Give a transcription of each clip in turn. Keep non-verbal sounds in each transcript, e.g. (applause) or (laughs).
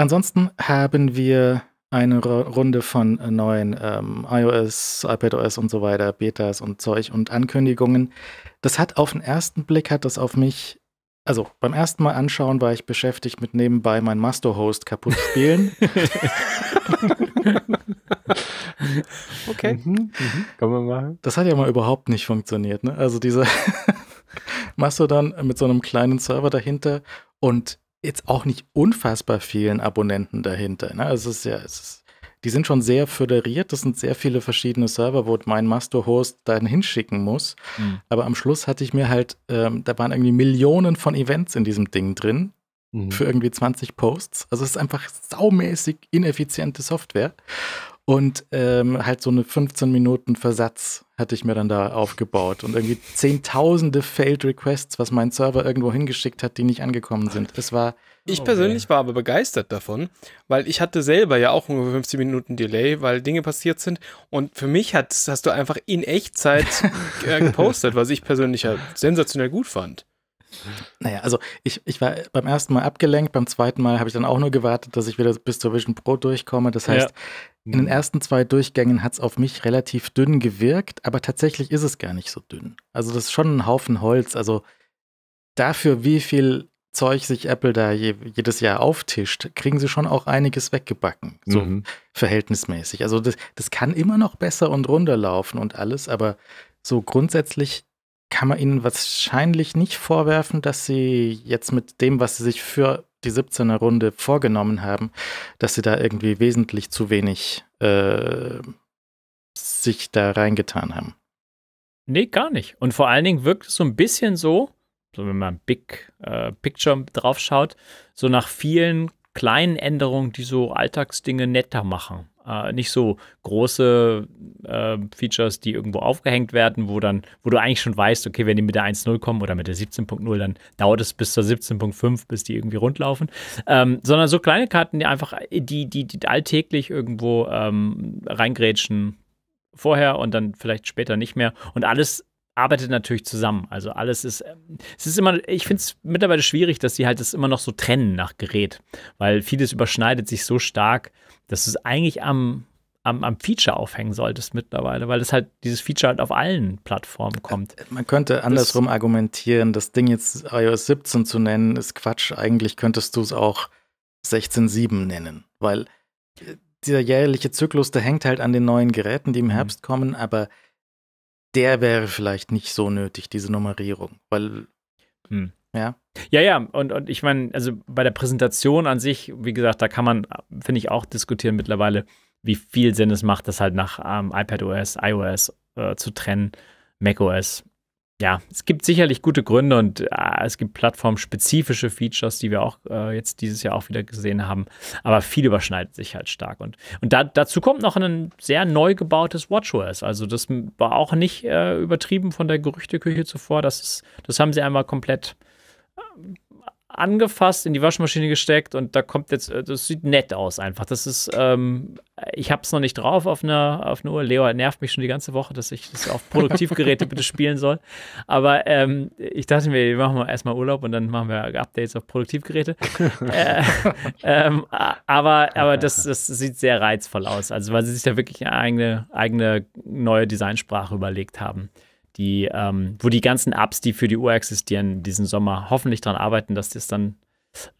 Ansonsten haben wir eine Runde von äh, neuen ähm, iOS, iPadOS und so weiter, Betas und Zeug und Ankündigungen. Das hat auf den ersten Blick, hat das auf mich, also beim ersten Mal anschauen war ich beschäftigt mit nebenbei mein Master-Host kaputt spielen. (laughs) okay. Mhm. Mhm. mhm. Kann man machen. Das hat ja mal überhaupt nicht funktioniert. Ne? Also dieser (laughs) Mastodon mit so einem kleinen Server dahinter und jetzt auch nicht unfassbar vielen Abonnenten dahinter. Ne? Also es ist ja, es ist, die sind schon sehr föderiert. Das sind sehr viele verschiedene Server, wo mein Masterhost dann hinschicken muss. Mhm. Aber am Schluss hatte ich mir halt, ähm, da waren irgendwie Millionen von Events in diesem Ding drin. Mhm. Für irgendwie 20 Posts. Also es ist einfach saumäßig ineffiziente Software. Und ähm, halt so eine 15 Minuten Versatz hatte ich mir dann da aufgebaut. Und irgendwie zehntausende Failed Requests, was mein Server irgendwo hingeschickt hat, die nicht angekommen sind. Es war. Ich okay. Oh, persönlich war aber begeistert davon, weil ich hatte selber ja auch ungefähr 15 Minuten Delay, weil Dinge passiert sind. Und für mich hat, hast du einfach in Echtzeit äh, (laughs) gepostet, was ich persönlich ja sensationell gut fand. Naja, also ich, ich war beim ersten Mal abgelenkt, beim zweiten Mal habe ich dann auch nur gewartet, dass ich wieder bis zur Vision Pro durchkomme. Das heißt, ja. in den mhm. ersten zwei Durchgängen hat es auf mich relativ dünn gewirkt, aber tatsächlich ist es gar nicht so dünn. Also das ist schon ein Haufen Holz. Also dafür, wie viel Zeug sich Apple da je, jedes Jahr auftischt, kriegen sie schon auch einiges weggebacken, so mhm. verhältnismäßig. Also das, das kann immer noch besser und runter laufen und alles, aber so grundsätzlich kann man ihnen wahrscheinlich nicht vorwerfen, dass sie jetzt mit dem, was sie sich für die 17er Runde vorgenommen haben, dass sie da irgendwie wesentlich zu wenig äh, sich da reingetan haben. Nee, gar nicht. Und vor allen Dingen wirkt es so ein bisschen so, so wenn man Big äh, Picture drauf schaut, so nach vielen kleinen Änderungen, die so Alltagsdinge netter machen äh, nicht so große äh, Features, die irgendwo aufgehängt werden, wo dann, wo du eigentlich schon weißt, okay, wenn die mit der 1.0 kommen oder mit der 17.0, dann dauert es bis zur 17.5, bis die irgendwie rundlaufen. Ähm, sondern so kleine Karten, die einfach, die, die, die alltäglich irgendwo ähm, reingrätschen vorher und dann vielleicht später nicht mehr. Und alles arbeitet natürlich zusammen. Also alles ist, ähm, es ist immer, ich finde es mittlerweile schwierig, dass sie halt das immer noch so trennen nach Gerät, weil vieles überschneidet sich so stark, dass du es eigentlich am, am, am Feature aufhängen solltest mittlerweile, weil es halt dieses Feature halt auf allen Plattformen äh, kommt. Äh, man könnte andersrum das, argumentieren, das Ding jetzt iOS 17 zu nennen, ist Quatsch. Eigentlich könntest du es auch 16.7 nennen, weil äh, dieser jährliche Zyklus, der hängt halt an den neuen Geräten, die im mhm. Herbst kommen, aber der wäre vielleicht nicht so nötig, diese Nummerierung, weil hm. ja. Ja, ja, und, und ich meine, also bei der Präsentation an sich, wie gesagt, da kann man, finde ich, auch diskutieren mittlerweile, wie viel Sinn es macht, das halt nach ähm, iPadOS, iOS äh, zu trennen, macOS ja, es gibt sicherlich gute Gründe und äh, es gibt plattformspezifische Features, die wir auch äh, jetzt dieses Jahr auch wieder gesehen haben. Aber viel überschneidet sich halt stark. Und, und da, dazu kommt noch ein sehr neu gebautes WatchOS. Also das war auch nicht äh, übertrieben von der Gerüchteküche zuvor. Das, ist, das haben sie einmal komplett angefasst, in die Waschmaschine gesteckt und da kommt jetzt, äh, das sieht nett aus einfach. Das ist, ähm, ich es noch nicht drauf auf einer auf eine Uhr. Leo nervt mich schon die ganze Woche, dass ich das auf Produktivgeräte bitte spielen soll. Aber ähm, ich dachte mir, wir machen erstmal Urlaub und dann machen wir Updates auf Produktivgeräte. (laughs) äh, ähm, aber aber das, das sieht sehr reizvoll aus, also weil sie sich da wirklich eine eigene, eigene neue Designsprache überlegt haben die, ähm, wo die ganzen Apps, die für die Uhr existieren, diesen Sommer hoffentlich daran arbeiten, dass das dann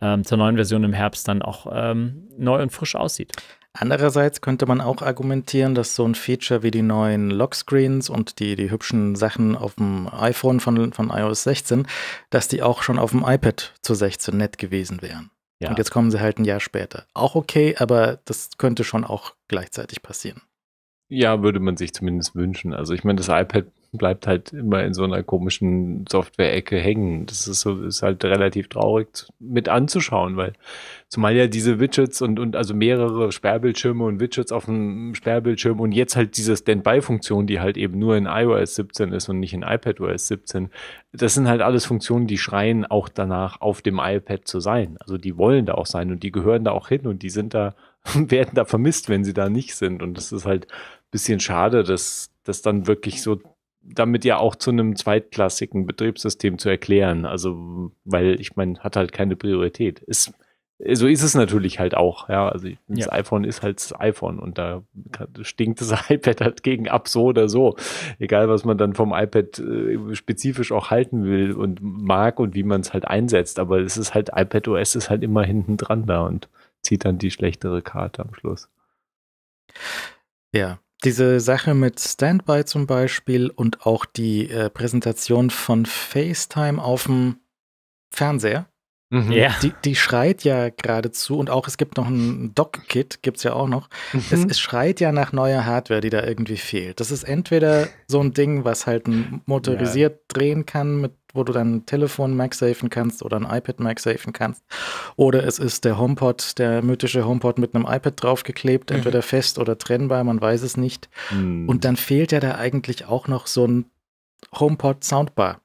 ähm, zur neuen Version im Herbst dann auch ähm, neu und frisch aussieht. Andererseits könnte man auch argumentieren, dass so ein Feature wie die neuen Lockscreens und die, die hübschen Sachen auf dem iPhone von, von iOS 16, dass die auch schon auf dem iPad zu 16 nett gewesen wären. Ja. Und jetzt kommen sie halt ein Jahr später. Auch okay, aber das könnte schon auch gleichzeitig passieren. Ja, würde man sich zumindest wünschen. Also ich meine, das iPad bleibt halt immer in so einer komischen Software-Ecke hängen. Das ist so, ist halt relativ traurig mit anzuschauen, weil zumal ja diese Widgets und, und also mehrere Sperrbildschirme und Widgets auf dem Sperrbildschirm und jetzt halt diese Standby-Funktion, die halt eben nur in iOS 17 ist und nicht in iPadOS 17. Das sind halt alles Funktionen, die schreien auch danach, auf dem iPad zu sein. Also die wollen da auch sein und die gehören da auch hin und die sind da, (laughs) werden da vermisst, wenn sie da nicht sind. Und das ist halt ein bisschen schade, dass das dann wirklich so damit ja auch zu einem zweitklassigen Betriebssystem zu erklären. Also, weil ich meine, hat halt keine Priorität. Ist, so ist es natürlich halt auch. Ja, also das ja. iPhone ist halt das iPhone und da stinkt das (laughs) iPad halt gegen ab, so oder so. Egal, was man dann vom iPad äh, spezifisch auch halten will und mag und wie man es halt einsetzt. Aber es ist halt, iPad OS ist halt immer hinten dran da und zieht dann die schlechtere Karte am Schluss. Ja, diese Sache mit Standby zum Beispiel und auch die äh, Präsentation von FaceTime auf dem Fernseher. Mhm. Yeah. Die, die, schreit ja geradezu und auch es gibt noch ein Dock-Kit, gibt es ja auch noch. Mhm. Es, es, schreit ja nach neuer Hardware, die da irgendwie fehlt. Das ist entweder so ein Ding, was halt motorisiert ja. drehen kann mit wo du dein Telefon MagSafen kannst oder ein iPad MagSafen kannst. Oder es ist der HomePod, der mythische HomePod mit einem iPad draufgeklebt, mhm. entweder fest oder trennbar, man weiß es nicht. Mhm. Und dann fehlt ja da eigentlich auch noch so ein HomePod Soundbar.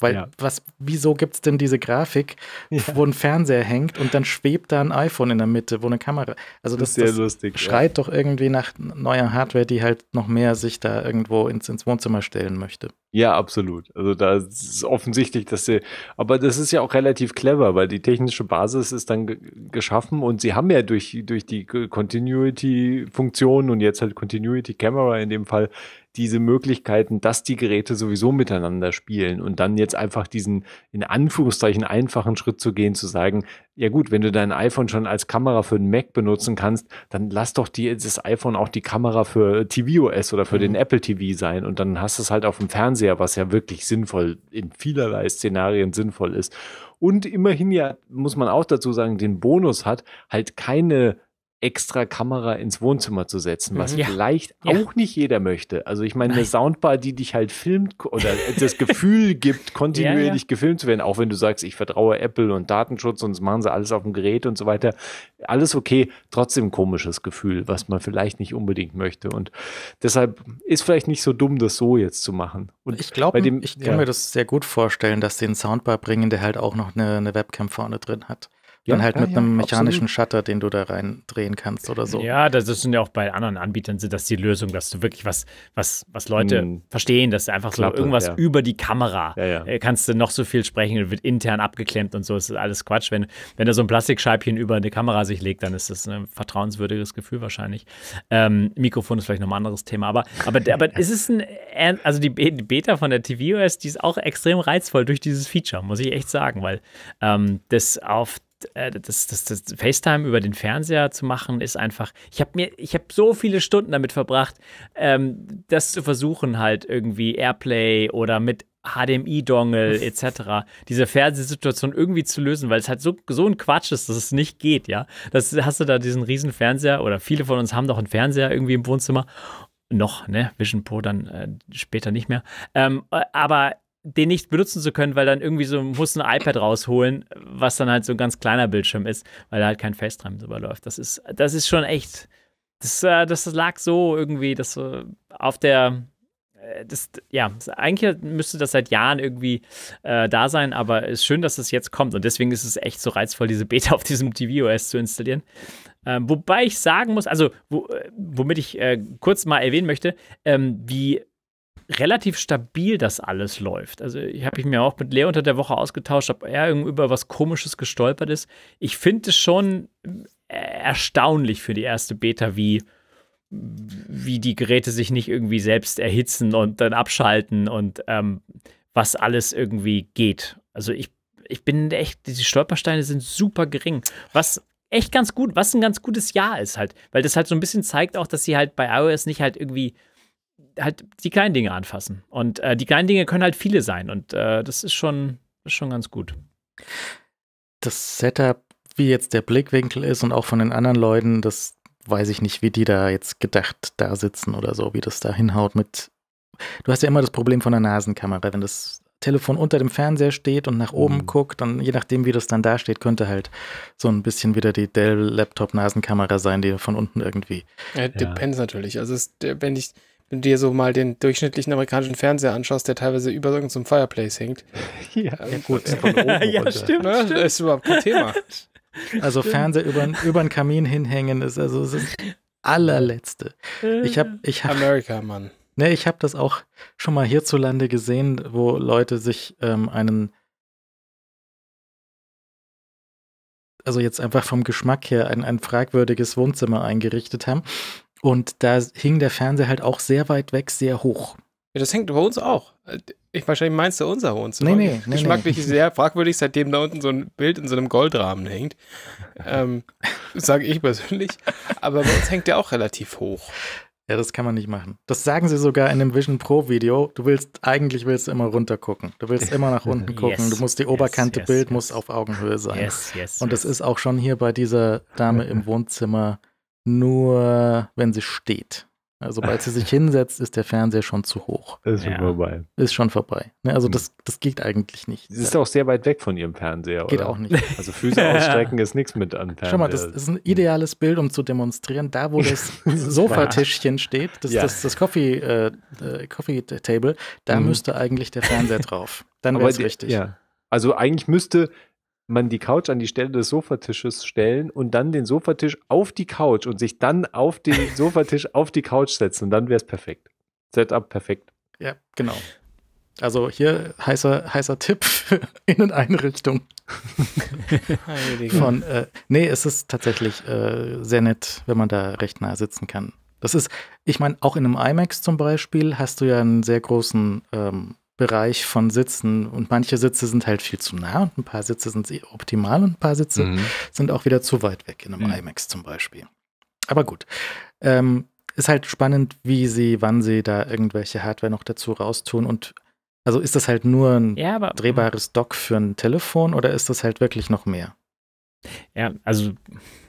Weil ja. was, wieso gibt es denn diese Grafik, ja. wo ein Fernseher hängt und dann schwebt da ein iPhone in der Mitte, wo eine Kamera. Also das, das, das lustig, schreit ja. doch irgendwie nach neuer Hardware, die halt noch mehr sich da irgendwo ins, ins Wohnzimmer stellen möchte. Ja, absolut. Also da ist offensichtlich, dass sie, aber das ist ja auch relativ clever, weil die technische Basis ist dann geschaffen und sie haben ja durch, durch die Continuity-Funktion und jetzt halt Continuity Camera in dem Fall diese Möglichkeiten, dass die Geräte sowieso miteinander spielen und dann jetzt einfach diesen in Anführungszeichen einfachen Schritt zu gehen, zu sagen, ja gut, wenn du dein iPhone schon als Kamera für den Mac benutzen kannst, dann lass doch die, das iPhone auch die Kamera für tvOS oder für mhm. den Apple TV sein und dann hast du es halt auf dem Fernseher, was ja wirklich sinnvoll in vielerlei Szenarien sinnvoll ist und immerhin ja, muss man auch dazu sagen, den Bonus hat, halt keine extra Kamera ins Wohnzimmer zu setzen, was mhm. ja. vielleicht ja. auch nicht jeder möchte. Also ich meine, eine Soundbar, die dich halt filmt oder das Gefühl (laughs) gibt, kontinuierlich ja, gefilmt zu werden, auch wenn du sagst, ich vertraue Apple und Datenschutz und das machen sie alles auf dem Gerät und so weiter. Alles okay, trotzdem komisches Gefühl, was man vielleicht nicht unbedingt möchte. Und deshalb ist vielleicht nicht so dumm, das so jetzt zu machen. Und ich glaube, ich kann mir das sehr gut vorstellen, dass den Soundbar bringen, der halt auch noch eine, eine Webcam vorne drin hat. Dann halt ja, mit einem mechanischen absolut. Shutter, den du da rein drehen kannst oder so. Ja, das sind ja auch bei anderen Anbietern sind das die Lösung, dass du wirklich was, was, was Leute hm. verstehen, dass du einfach Klappe, so irgendwas über die Kamera äh, kannst du noch so viel sprechen wird intern abgeklemmt und so. Das ist alles Quatsch. Wenn, wenn da so ein Plastikscheibchen über eine Kamera sich legt, dann ist das ein vertrauenswürdiges Gefühl wahrscheinlich. Ähm, Mikrofon ist vielleicht noch ein anderes Thema, aber, aber, aber (laughs) ist es ein, äh, also die, die Beta von der TVOS, die ist auch extrem reizvoll durch dieses Feature, muss ich echt sagen, weil ähm, das auf äh, das, das, das FaceTime über den Fernseher zu machen, ist einfach. Ich habe mir, ich habe so viele Stunden damit verbracht, ähm, das zu versuchen, halt irgendwie Airplay oder mit HDMI-Dongle (laughs) etc. diese Fernsehsituation irgendwie zu lösen, weil es halt so, so ein Quatsch ist, dass es nicht geht, ja. Das hast du da diesen riesen Fernseher oder viele von uns haben doch einen Fernseher irgendwie im Wohnzimmer. Noch, ne? Vision Pro dann äh, später nicht mehr. Ähm, äh, aber den nicht benutzen zu können, weil dann irgendwie so muss ein iPad rausholen, was dann halt so ein ganz kleiner Bildschirm ist, weil da halt kein FaceTime drüber läuft. Das ist, das ist schon echt. Das, äh, das lag so irgendwie, dass äh, auf der äh, das, ja, eigentlich müsste das seit Jahren irgendwie äh, da sein, aber es ist schön, dass es das jetzt kommt und deswegen ist es echt so reizvoll, diese Beta auf diesem TVOS zu installieren. Ähm, wobei ich sagen muss, also wo, womit ich äh, kurz mal erwähnen möchte, ähm, wie relativ stabil das alles läuft. Also ich habe ich mir auch mit Leo unter der Woche ausgetauscht, ob er über was Komisches gestolpert ist. Ich finde es schon äh, erstaunlich für die erste Beta, wie, wie die Geräte sich nicht irgendwie selbst erhitzen und dann abschalten und ähm, was alles irgendwie geht. Also ich, ich bin echt, die Stolpersteine sind super gering. Was echt ganz gut, was ein ganz gutes Jahr ist halt, weil das halt so ein bisschen zeigt auch, dass sie halt bei iOS nicht halt irgendwie halt die kleinen Dinge anfassen. Und äh, die kleinen Dinge können halt viele sein. Und äh, das ist schon, ist schon ganz gut. Das Setup, wie jetzt der Blickwinkel ist und auch von den anderen Leuten, das weiß ich nicht, wie die da jetzt gedacht da sitzen oder so, wie das da hinhaut mit. Du hast ja immer das Problem von der Nasenkamera, wenn das Telefon unter dem Fernseher steht und nach oben mhm. guckt, dann je nachdem, wie das dann da steht, könnte halt so ein bisschen wieder die Dell-Laptop-Nasenkamera sein, die von unten irgendwie. Ja, ja. depends natürlich. Also es, wenn ich, wenn du dir so mal den durchschnittlichen amerikanischen Fernseher anschaust, der teilweise über irgendeinem Fireplace hängt. (laughs) Ja, ja gut. Von oben (laughs) ja, stimmt, ne? stimmt. Das ist überhaupt kein Thema. (laughs) Also stimmt. Fernseher über, über den Kamin hinhängen ist also das allerletzte. Ich hab, ich hab, Amerika, Mann. Ne, ich habe das auch schon mal hierzulande gesehen, wo Leute sich ähm, einen also jetzt einfach vom Geschmack her ein, ein fragwürdiges Wohnzimmer eingerichtet haben und da hing der Fernseher halt auch sehr weit weg, sehr hoch. Ja, das hängt bei uns auch. Ich wahrscheinlich meinst du unser Wohnzimmer. Nee, nee, Geschmacklich nee. sehr fragwürdig, seitdem da unten so ein Bild in so einem Goldrahmen hängt. Ähm, (laughs) Sage ich persönlich. Aber bei uns hängt der auch relativ hoch. Ja, das kann man nicht machen. Das sagen sie sogar in dem Vision Pro Video. Du willst, eigentlich willst du immer runter gucken. Du willst immer nach unten (laughs) gucken. Yes, du musst die Oberkante yes, Bild yes. muss auf Augenhöhe sein. Yes, yes, Und das ist auch schon hier bei dieser Dame im Wohnzimmer nur wenn sie steht. Also, sobald sie sich (laughs) hinsetzt, ist der Fernseher schon zu hoch. Ist schon ja. vorbei. Ist schon vorbei. Ne, also hm. das, das geht eigentlich nicht. Sie ist auch sehr weit weg von ihrem Fernseher. Geht oder? auch nicht. (laughs) Also Füße ausstrecken ist nichts mit an Fernseher. Schau mal, das ist ein ideales Bild, um zu demonstrieren. Da, wo das (laughs) Sofatischchen steht, das, ja. das, das Coffee, äh, äh Coffee Table, da mhm. müsste eigentlich der Fernseher drauf. Dann wäre es richtig. Ja. Also eigentlich müsste man die Couch an die Stelle des Sofatisches stellen und dann den Sofatisch auf die Couch und sich dann auf den (laughs) Sofatisch auf die Couch setzen. Und dann wäre es perfekt. Setup perfekt. Ja, genau. Also hier heißer, heißer Tipp für (laughs) Inneneinrichtung. Von, äh, nee, es ist tatsächlich äh, sehr nett, wenn man da recht nah sitzen kann. Das ist, ich meine, auch in einem IMAX zum Beispiel hast du ja einen sehr großen ähm, Bereich von Sitzen und manche Sitze sind halt viel zu nah und ein paar Sitze sind optimal und ein paar Sitze mhm. sind auch wieder zu weit weg in einem mhm. IMAX zum Beispiel. Aber gut, ähm, ist halt spannend, wie sie, wann sie da irgendwelche Hardware noch dazu raustun und also ist das halt nur ein ja, mhm. drehbares Dock für ein Telefon oder ist das halt wirklich noch mehr? Ja, also,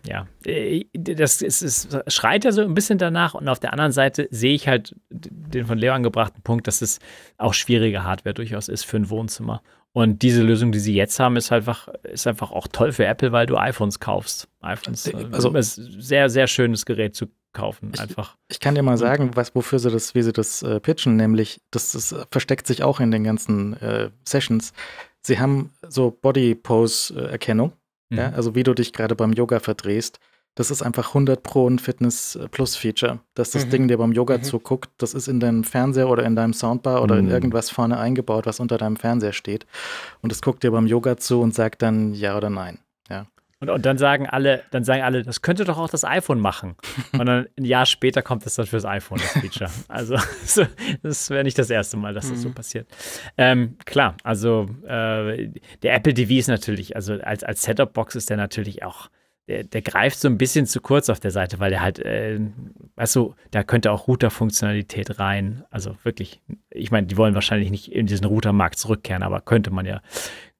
ja, äh, das ist, ist, schreit ja so ein bisschen danach und auf der anderen Seite sehe ich halt den von Leo angebrachten Punkt, dass es auch schwierige Hardware durchaus ist für ein Wohnzimmer. Und diese Lösung, die sie jetzt haben, ist halt einfach, ist einfach auch toll für Apple, weil du iPhones kaufst. iPhones. Äh, äh, also, ist sehr, sehr schönes Gerät zu kaufen, einfach. Ich, ich kann dir mal sagen, was, wofür sie das, wie sie das äh, pitchen, nämlich, das, das, versteckt sich auch in den ganzen äh, Sessions. Sie haben so Body-Pose-Erkennung Mhm. Ja, also wie du dich gerade beim Yoga verdrehst. Das ist einfach 100 Pro ein Fitness äh, Plus Feature. Dass das mhm. Ding dir beim Yoga mhm. zuguckt, das ist in deinem Fernseher oder in deinem Soundbar oder in mhm. irgendwas vorne eingebaut, was unter deinem Fernseher steht. Und es guckt dir beim Yoga zu und sagt dann ja oder nein. Und, und dann sagen alle, dann sagen alle, das könnte doch auch das iPhone machen. Und dann ein Jahr später kommt es dann fürs iPhone, das Feature. Also (laughs) das wäre nicht das erste Mal, dass das mhm. so passiert. Ähm, klar, also äh, der Apple TV ist natürlich, also als, als Setup-Box ist der natürlich auch der, der, greift so ein bisschen zu kurz auf der Seite, weil der halt, äh, also da könnte auch Router-Funktionalität rein. Also wirklich, ich meine, die wollen wahrscheinlich nicht in diesen Router-Markt zurückkehren, aber könnte man ja,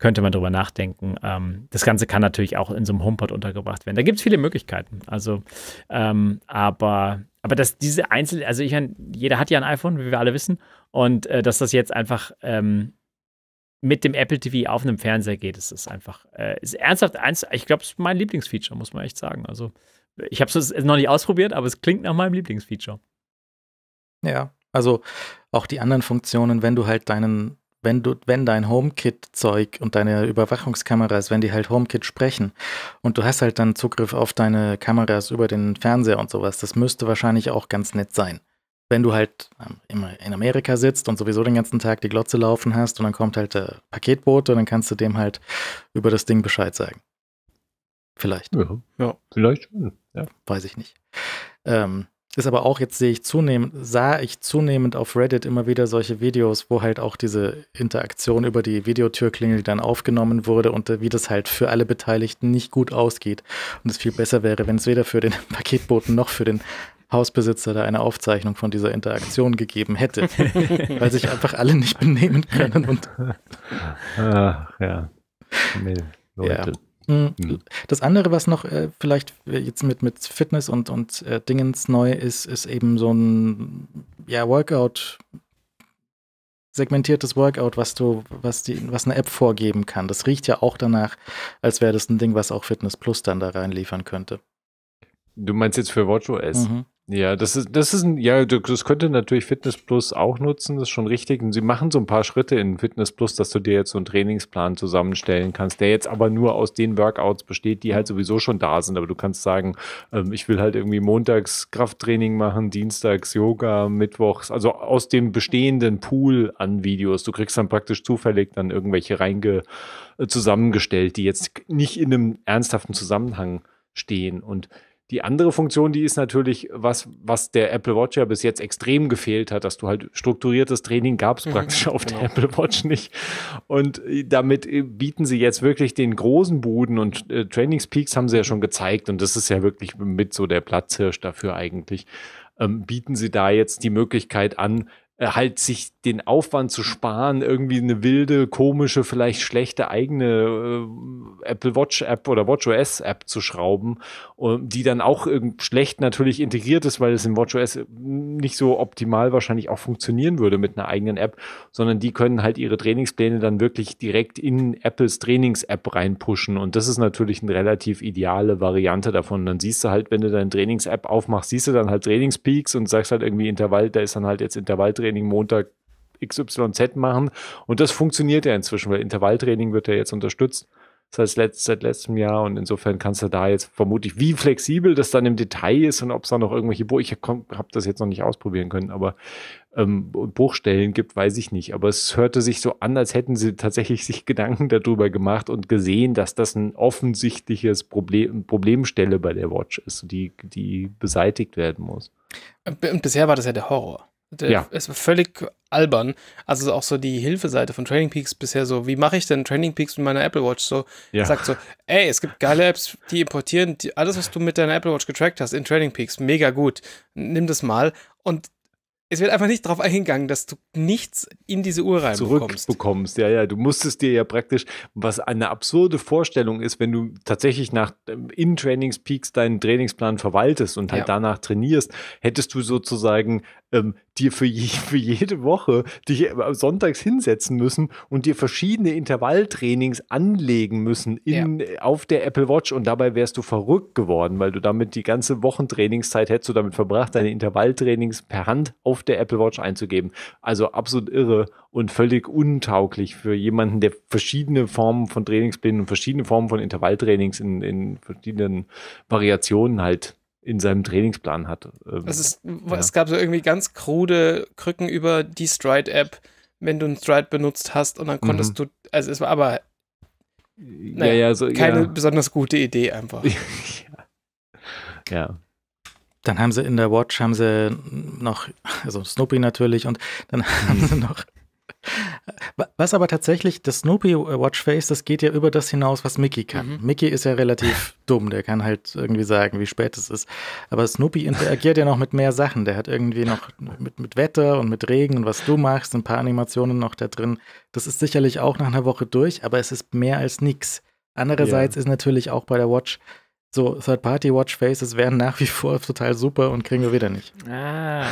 könnte man drüber nachdenken. Ähm, das Ganze kann natürlich auch in so einem HomePod untergebracht werden. Da gibt es viele Möglichkeiten. Also, ähm, aber, aber dass diese einzelnen, also ich meine, jeder hat ja ein iPhone, wie wir alle wissen, und äh, dass das jetzt einfach ähm, mit dem Apple TV auf einem Fernseher geht, ist es einfach, äh, ist ernsthaft eins, ich glaube, es ist mein Lieblingsfeature, muss man echt sagen. Also, ich habe es noch nicht ausprobiert, aber es klingt nach meinem Lieblingsfeature. Ja, also auch die anderen Funktionen, wenn du halt deinen wenn du, wenn dein HomeKit-Zeug und deine Überwachungskameras, wenn die halt HomeKit sprechen und du hast halt dann Zugriff auf deine Kameras über den Fernseher und sowas, das müsste wahrscheinlich auch ganz nett sein. Wenn du halt ähm, immer in Amerika sitzt und sowieso den ganzen Tag die Glotze laufen hast und dann kommt halt der Paketbote und dann kannst du dem halt über das Ding Bescheid sagen. Vielleicht. Ja, ja. vielleicht schon. Ja. Weiß ich nicht. Ähm, ist aber auch, jetzt sehe ich zunehmend, sah ich zunehmend auf Reddit immer wieder solche Videos, wo halt auch diese Interaktion über die Videotürklingel dann aufgenommen wurde und äh, wie das halt für alle Beteiligten nicht gut ausgeht. Und es viel besser wäre, wenn es weder für den (laughs) Paketboten noch für den Hausbesitzer da eine Aufzeichnung von dieser Interaktion gegeben hätte, (laughs) weil sich einfach alle nicht benehmen können. Und Ach, ja. Leute. Ja. Mhm. Das andere, was noch äh, vielleicht jetzt mit, mit Fitness und, und äh, Dingens neu ist, ist eben so ein ja, Workout, segmentiertes Workout, was du, was die, was eine App vorgeben kann. Das riecht ja auch danach, als wäre das ein Ding, was auch Fitness Plus dann da reinliefern könnte. Du meinst jetzt für WatchOS? Mhm. Ja, das ist, das ist ein, ja, das könnte natürlich Fitness Plus auch nutzen, das ist schon richtig. Und sie machen so ein paar Schritte in Fitness Plus, dass du dir jetzt so einen Trainingsplan zusammenstellen kannst, der jetzt aber nur aus den Workouts besteht, die halt sowieso schon da sind. Aber du kannst sagen, ähm, ich will halt irgendwie montags Krafttraining machen, dienstags Yoga, mittwochs, also aus dem bestehenden Pool an Videos. Du kriegst dann praktisch zufällig dann irgendwelche reinge äh, zusammengestellt, die jetzt nicht in einem ernsthaften Zusammenhang stehen. Und die andere Funktion, die ist natürlich was, was der Apple Watch ja bis jetzt extrem gefehlt hat, dass du halt strukturiertes Training gab es mhm, praktisch auf genau. der Apple Watch nicht. Und äh, damit äh, bieten sie jetzt wirklich den großen Buden und äh, Trainingspeaks haben sie ja schon gezeigt und das ist ja wirklich mit so der Platzhirsch dafür eigentlich ähm, bieten sie da jetzt die Möglichkeit an, äh, halt sich den Aufwand zu sparen, irgendwie eine wilde, komische, vielleicht schlechte eigene äh, Apple Watch App oder Watch OS App zu schrauben, die dann auch schlecht natürlich integriert ist, weil es im Watch OS äh, nicht so optimal wahrscheinlich auch funktionieren würde mit einer eigenen App, sondern die können halt ihre Trainingspläne dann wirklich direkt in Apples Trainings App reinpushen und das ist natürlich eine relativ ideale Variante davon. Dann siehst du halt, wenn du deine Trainings App aufmachst, siehst du dann halt Trainingspeaks und sagst halt irgendwie Intervall, da ist dann halt jetzt Intervalltraining Intervalltraining Montag XYZ machen. Und das funktioniert ja inzwischen, weil Intervalltraining wird ja jetzt unterstützt. Das heißt, seit letztem Jahr und insofern kannst du da jetzt vermutlich, wie flexibel das dann im Detail ist und ob es da noch irgendwelche, Bruch, ich habe das jetzt noch nicht ausprobieren können, aber ähm, Bruchstellen gibt, weiß ich nicht. Aber es hörte sich so an, als hätten sie tatsächlich (laughs) sich Gedanken darüber gemacht und gesehen, dass das ein offensichtliches Problem, Problemstelle bei der Watch ist, die, die beseitigt werden muss. Und Bisher war das ja der Horror. Der, ja. ist völlig albern. Also auch so die Hilfeseite von Training Peaks bisher so, wie mache ich denn Training Peaks mit meiner Apple Watch? So, ja. sagt so, ey, es gibt geile Apps, die importieren die, alles, was du mit deiner Apple Watch getrackt hast in Training Peaks. Mega gut. Nimm das mal. Und es wird einfach nicht darauf eingegangen, dass du nichts in diese Uhr reinbekommst. Zurückbekommst, ja, ja. Du musstest dir ja praktisch, was eine absurde Vorstellung ist, wenn du tatsächlich nach ähm, in Trainings Peaks deinen Trainingsplan verwaltest und halt ja. danach trainierst, hättest du sozusagen ähm, dir für, je, (laughs) für jede Woche dich äh, sonntags hinsetzen müssen und dir verschiedene Intervalltrainings anlegen müssen in, ja. auf der Apple Watch und dabei wärst du verrückt geworden, weil du damit die ganze Wochentrainingszeit hättest du damit verbracht, deine Intervalltrainings per Hand auf der Apple Watch einzugeben. Also absolut irre und völlig untauglich für jemanden, der verschiedene Formen von Trainingsplänen und verschiedene Formen von Intervalltrainings in, in verschiedenen Variationen halt in seinem Trainingsplan hat. Also es, ja. es, gab so irgendwie ganz krude Krücken über die Stride-App, wenn du einen Stride benutzt hast und dann konntest mhm. du, also es war aber naja, ja, ja, so, keine besonders gute Idee einfach. (laughs) ja. Dann haben sie in der Watch haben sie noch, also Snoopy natürlich und dann haben sie (laughs) noch was aber tatsächlich, das Snoopy äh, Watchface, das geht ja über das hinaus, was Mickey kann. Mhm. Mickey ist ja relativ (laughs) dumm, der kann halt irgendwie sagen, wie spät es ist. Aber Snoopy interagiert ja noch mit mehr Sachen. Der hat irgendwie noch mit, mit Wetter und mit Regen und was du machst, ein paar Animationen noch da drin. Das ist sicherlich auch nach einer Woche durch, aber es ist mehr als nix. Andererseits yeah. ist natürlich auch bei der Watch so Third-Party-Watch-Faces wären nach wie vor total super und kriegen wir wieder nicht. Ah,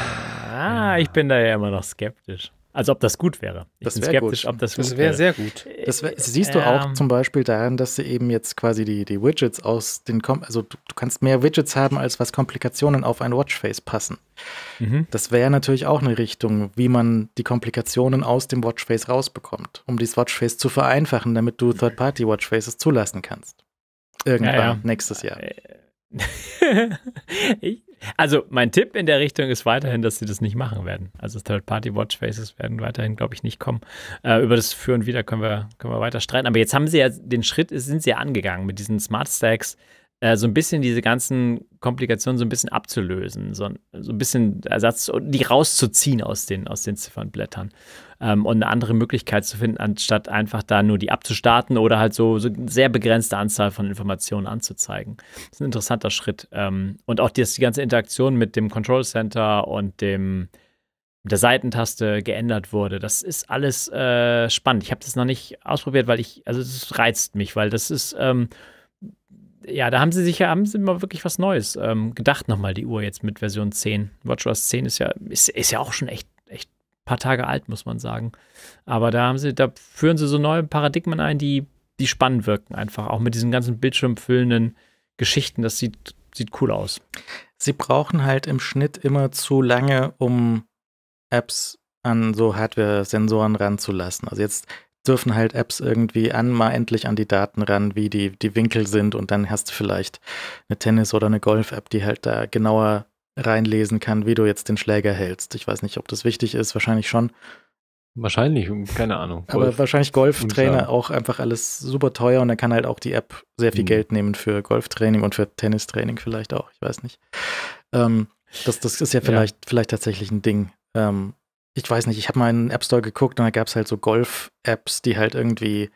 ah, ich bin da ja immer noch skeptisch. Also ob das gut wäre. Ich das bin skeptisch, gut. ob das gut das wär wäre. Das wäre sehr gut. Äh, das wär, siehst du ähm, auch zum Beispiel daran, dass du eben jetzt quasi die, die Widgets aus den, Kom also du, du, kannst mehr Widgets haben, als was Komplikationen auf ein Watchface passen. Mhm. Das wäre natürlich auch eine Richtung, wie man die Komplikationen aus dem Watchface rausbekommt, um dieses Watchface zu vereinfachen, damit du mhm. Third-Party-Watchfaces zulassen kannst. Irgendwann, ja, ja. nächstes Jahr. Äh, (laughs) ich, also mein Tipp in der Richtung ist weiterhin, dass sie das nicht machen werden. Also Third-Party-Watchfaces werden weiterhin, glaube ich, nicht kommen. Äh, über das Für und Wider können wir, können wir weiter streiten. Aber jetzt haben sie ja den Schritt, sind sie ja angegangen mit diesen Smart Stacks, äh, so ein bisschen diese ganzen Komplikationen so ein bisschen abzulösen, so ein, so ein bisschen Ersatz, die rauszuziehen aus den, aus den Ziffernblättern ähm, und eine andere Möglichkeit zu finden, anstatt einfach da nur die abzustarten oder halt so, so eine sehr begrenzte Anzahl von Informationen anzuzeigen. Das ist ein interessanter Schritt. Ähm, und auch dass die ganze Interaktion mit dem Control Center und dem der Seitentaste geändert wurde. Das ist alles äh, spannend. Ich habe das noch nicht ausprobiert, weil ich, also es reizt mich, weil das ist, ähm, ja, da haben sie sich ja, haben sie mal wirklich was Neues ähm, gedacht nochmal, die Uhr jetzt mit Version 10. WatchOS 10 ist ja, ist, ist ja auch schon echt paar Tage alt, muss man sagen. Aber da haben sie, da führen sie so neue Paradigmen ein, die, die spannend wirken einfach. Auch mit diesen ganzen bildschirmfüllenden Geschichten. Das sieht, sieht cool aus. Sie brauchen halt im Schnitt immer zu lange, um Apps an so Hardware-Sensoren ranzulassen. Also jetzt dürfen halt Apps irgendwie an, mal endlich an die Daten ran, wie die, die Winkel sind und dann hast du vielleicht eine Tennis- oder eine Golf-App, die halt da genauer reinlesen kann, wie du jetzt den Schläger hältst. Ich weiß nicht, ob das wichtig ist, wahrscheinlich schon. Wahrscheinlich, keine Ahnung. Golf. Aber wahrscheinlich Golftrainer auch einfach alles super teuer und dann kann halt auch die App sehr viel mhm. Geld nehmen für Golftraining und für Tennistraining vielleicht auch, ich weiß nicht. Ähm, das, das ist ja vielleicht, ja. vielleicht tatsächlich ein Ding. Ähm, ich weiß nicht, ich habe mal in den App Store geguckt und da gab es halt so Golf-Apps, die halt irgendwie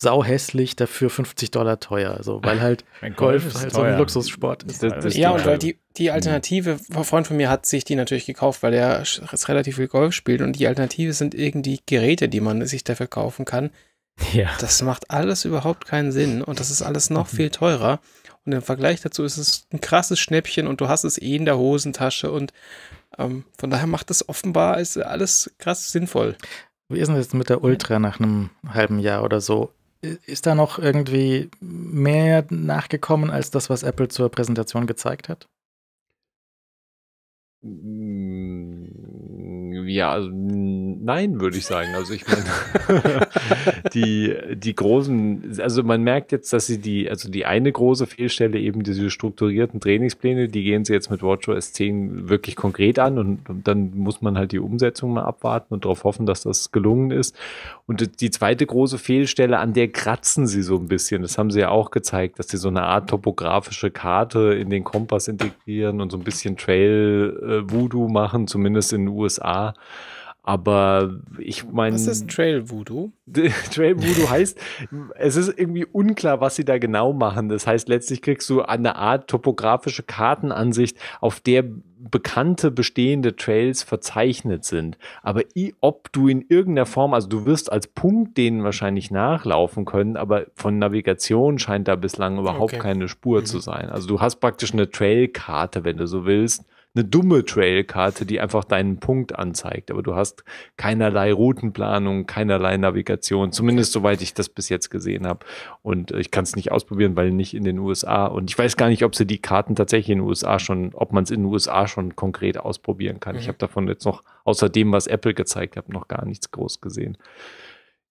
sau hässlich, dafür 50 Dollar teuer. Also, weil halt (laughs) Golf, Golf halt so ein Luxussport ist. Das, das ja, und weil die, die mhm. Alternative, ein Freund von mir hat sich die natürlich gekauft, weil er relativ viel Golf spielt und die Alternative sind irgendwie Geräte, die man sich dafür kaufen kann. Ja. Das macht alles überhaupt keinen Sinn und das ist alles noch mhm. viel teurer. Und im Vergleich dazu ist es ein krasses Schnäppchen und du hast es eh in der Hosentasche und ähm, von daher macht das offenbar ist alles krass sinnvoll. Wie ist denn das mit der Ultra nach einem halben Jahr oder so? ist da noch irgendwie mehr nachgekommen als das, was Apple zur Präsentation gezeigt hat? Mm, ja, also nein, würde ich sagen. Also ich meine, (laughs) die, die großen, also man merkt jetzt, dass sie die, also die eine große Fehlstelle eben diese strukturierten Trainingspläne, die gehen sie jetzt mit WatchOS 10 wirklich konkret an und, und dann muss man halt die Umsetzung mal abwarten und darauf hoffen, dass das gelungen ist. Und die zweite große Fehlstelle, an der kratzen sie so ein bisschen. Das haben sie ja auch gezeigt, dass sie so eine Art topografische Karte in den Kompass integrieren und so ein bisschen Trail-Voodoo äh, machen, zumindest in den USA. Aber ich meine. Was ist Trail Voodoo? (laughs) Trail Voodoo heißt, es ist irgendwie unklar, was sie da genau machen. Das heißt, letztlich kriegst du eine Art topografische Kartenansicht, auf der bekannte bestehende Trails verzeichnet sind. Aber ob du in irgendeiner Form, also du wirst als Punkt denen wahrscheinlich nachlaufen können, aber von Navigation scheint da bislang überhaupt okay. keine Spur mhm. zu sein. Also du hast praktisch eine Trailkarte, wenn du so willst, eine dumme Trailkarte, die einfach deinen Punkt anzeigt. Aber du hast keinerlei Routenplanung, keinerlei Navigation, zumindest soweit ich das bis jetzt gesehen habe. Und äh, ich kann es nicht ausprobieren, weil nicht in den USA. Und ich weiß gar nicht, ob sie die Karten tatsächlich in den USA schon, ob man es in den USA schon konkret ausprobieren kann. Mhm. Ich habe davon jetzt noch, außer dem, was Apple gezeigt hat, noch gar nichts groß gesehen.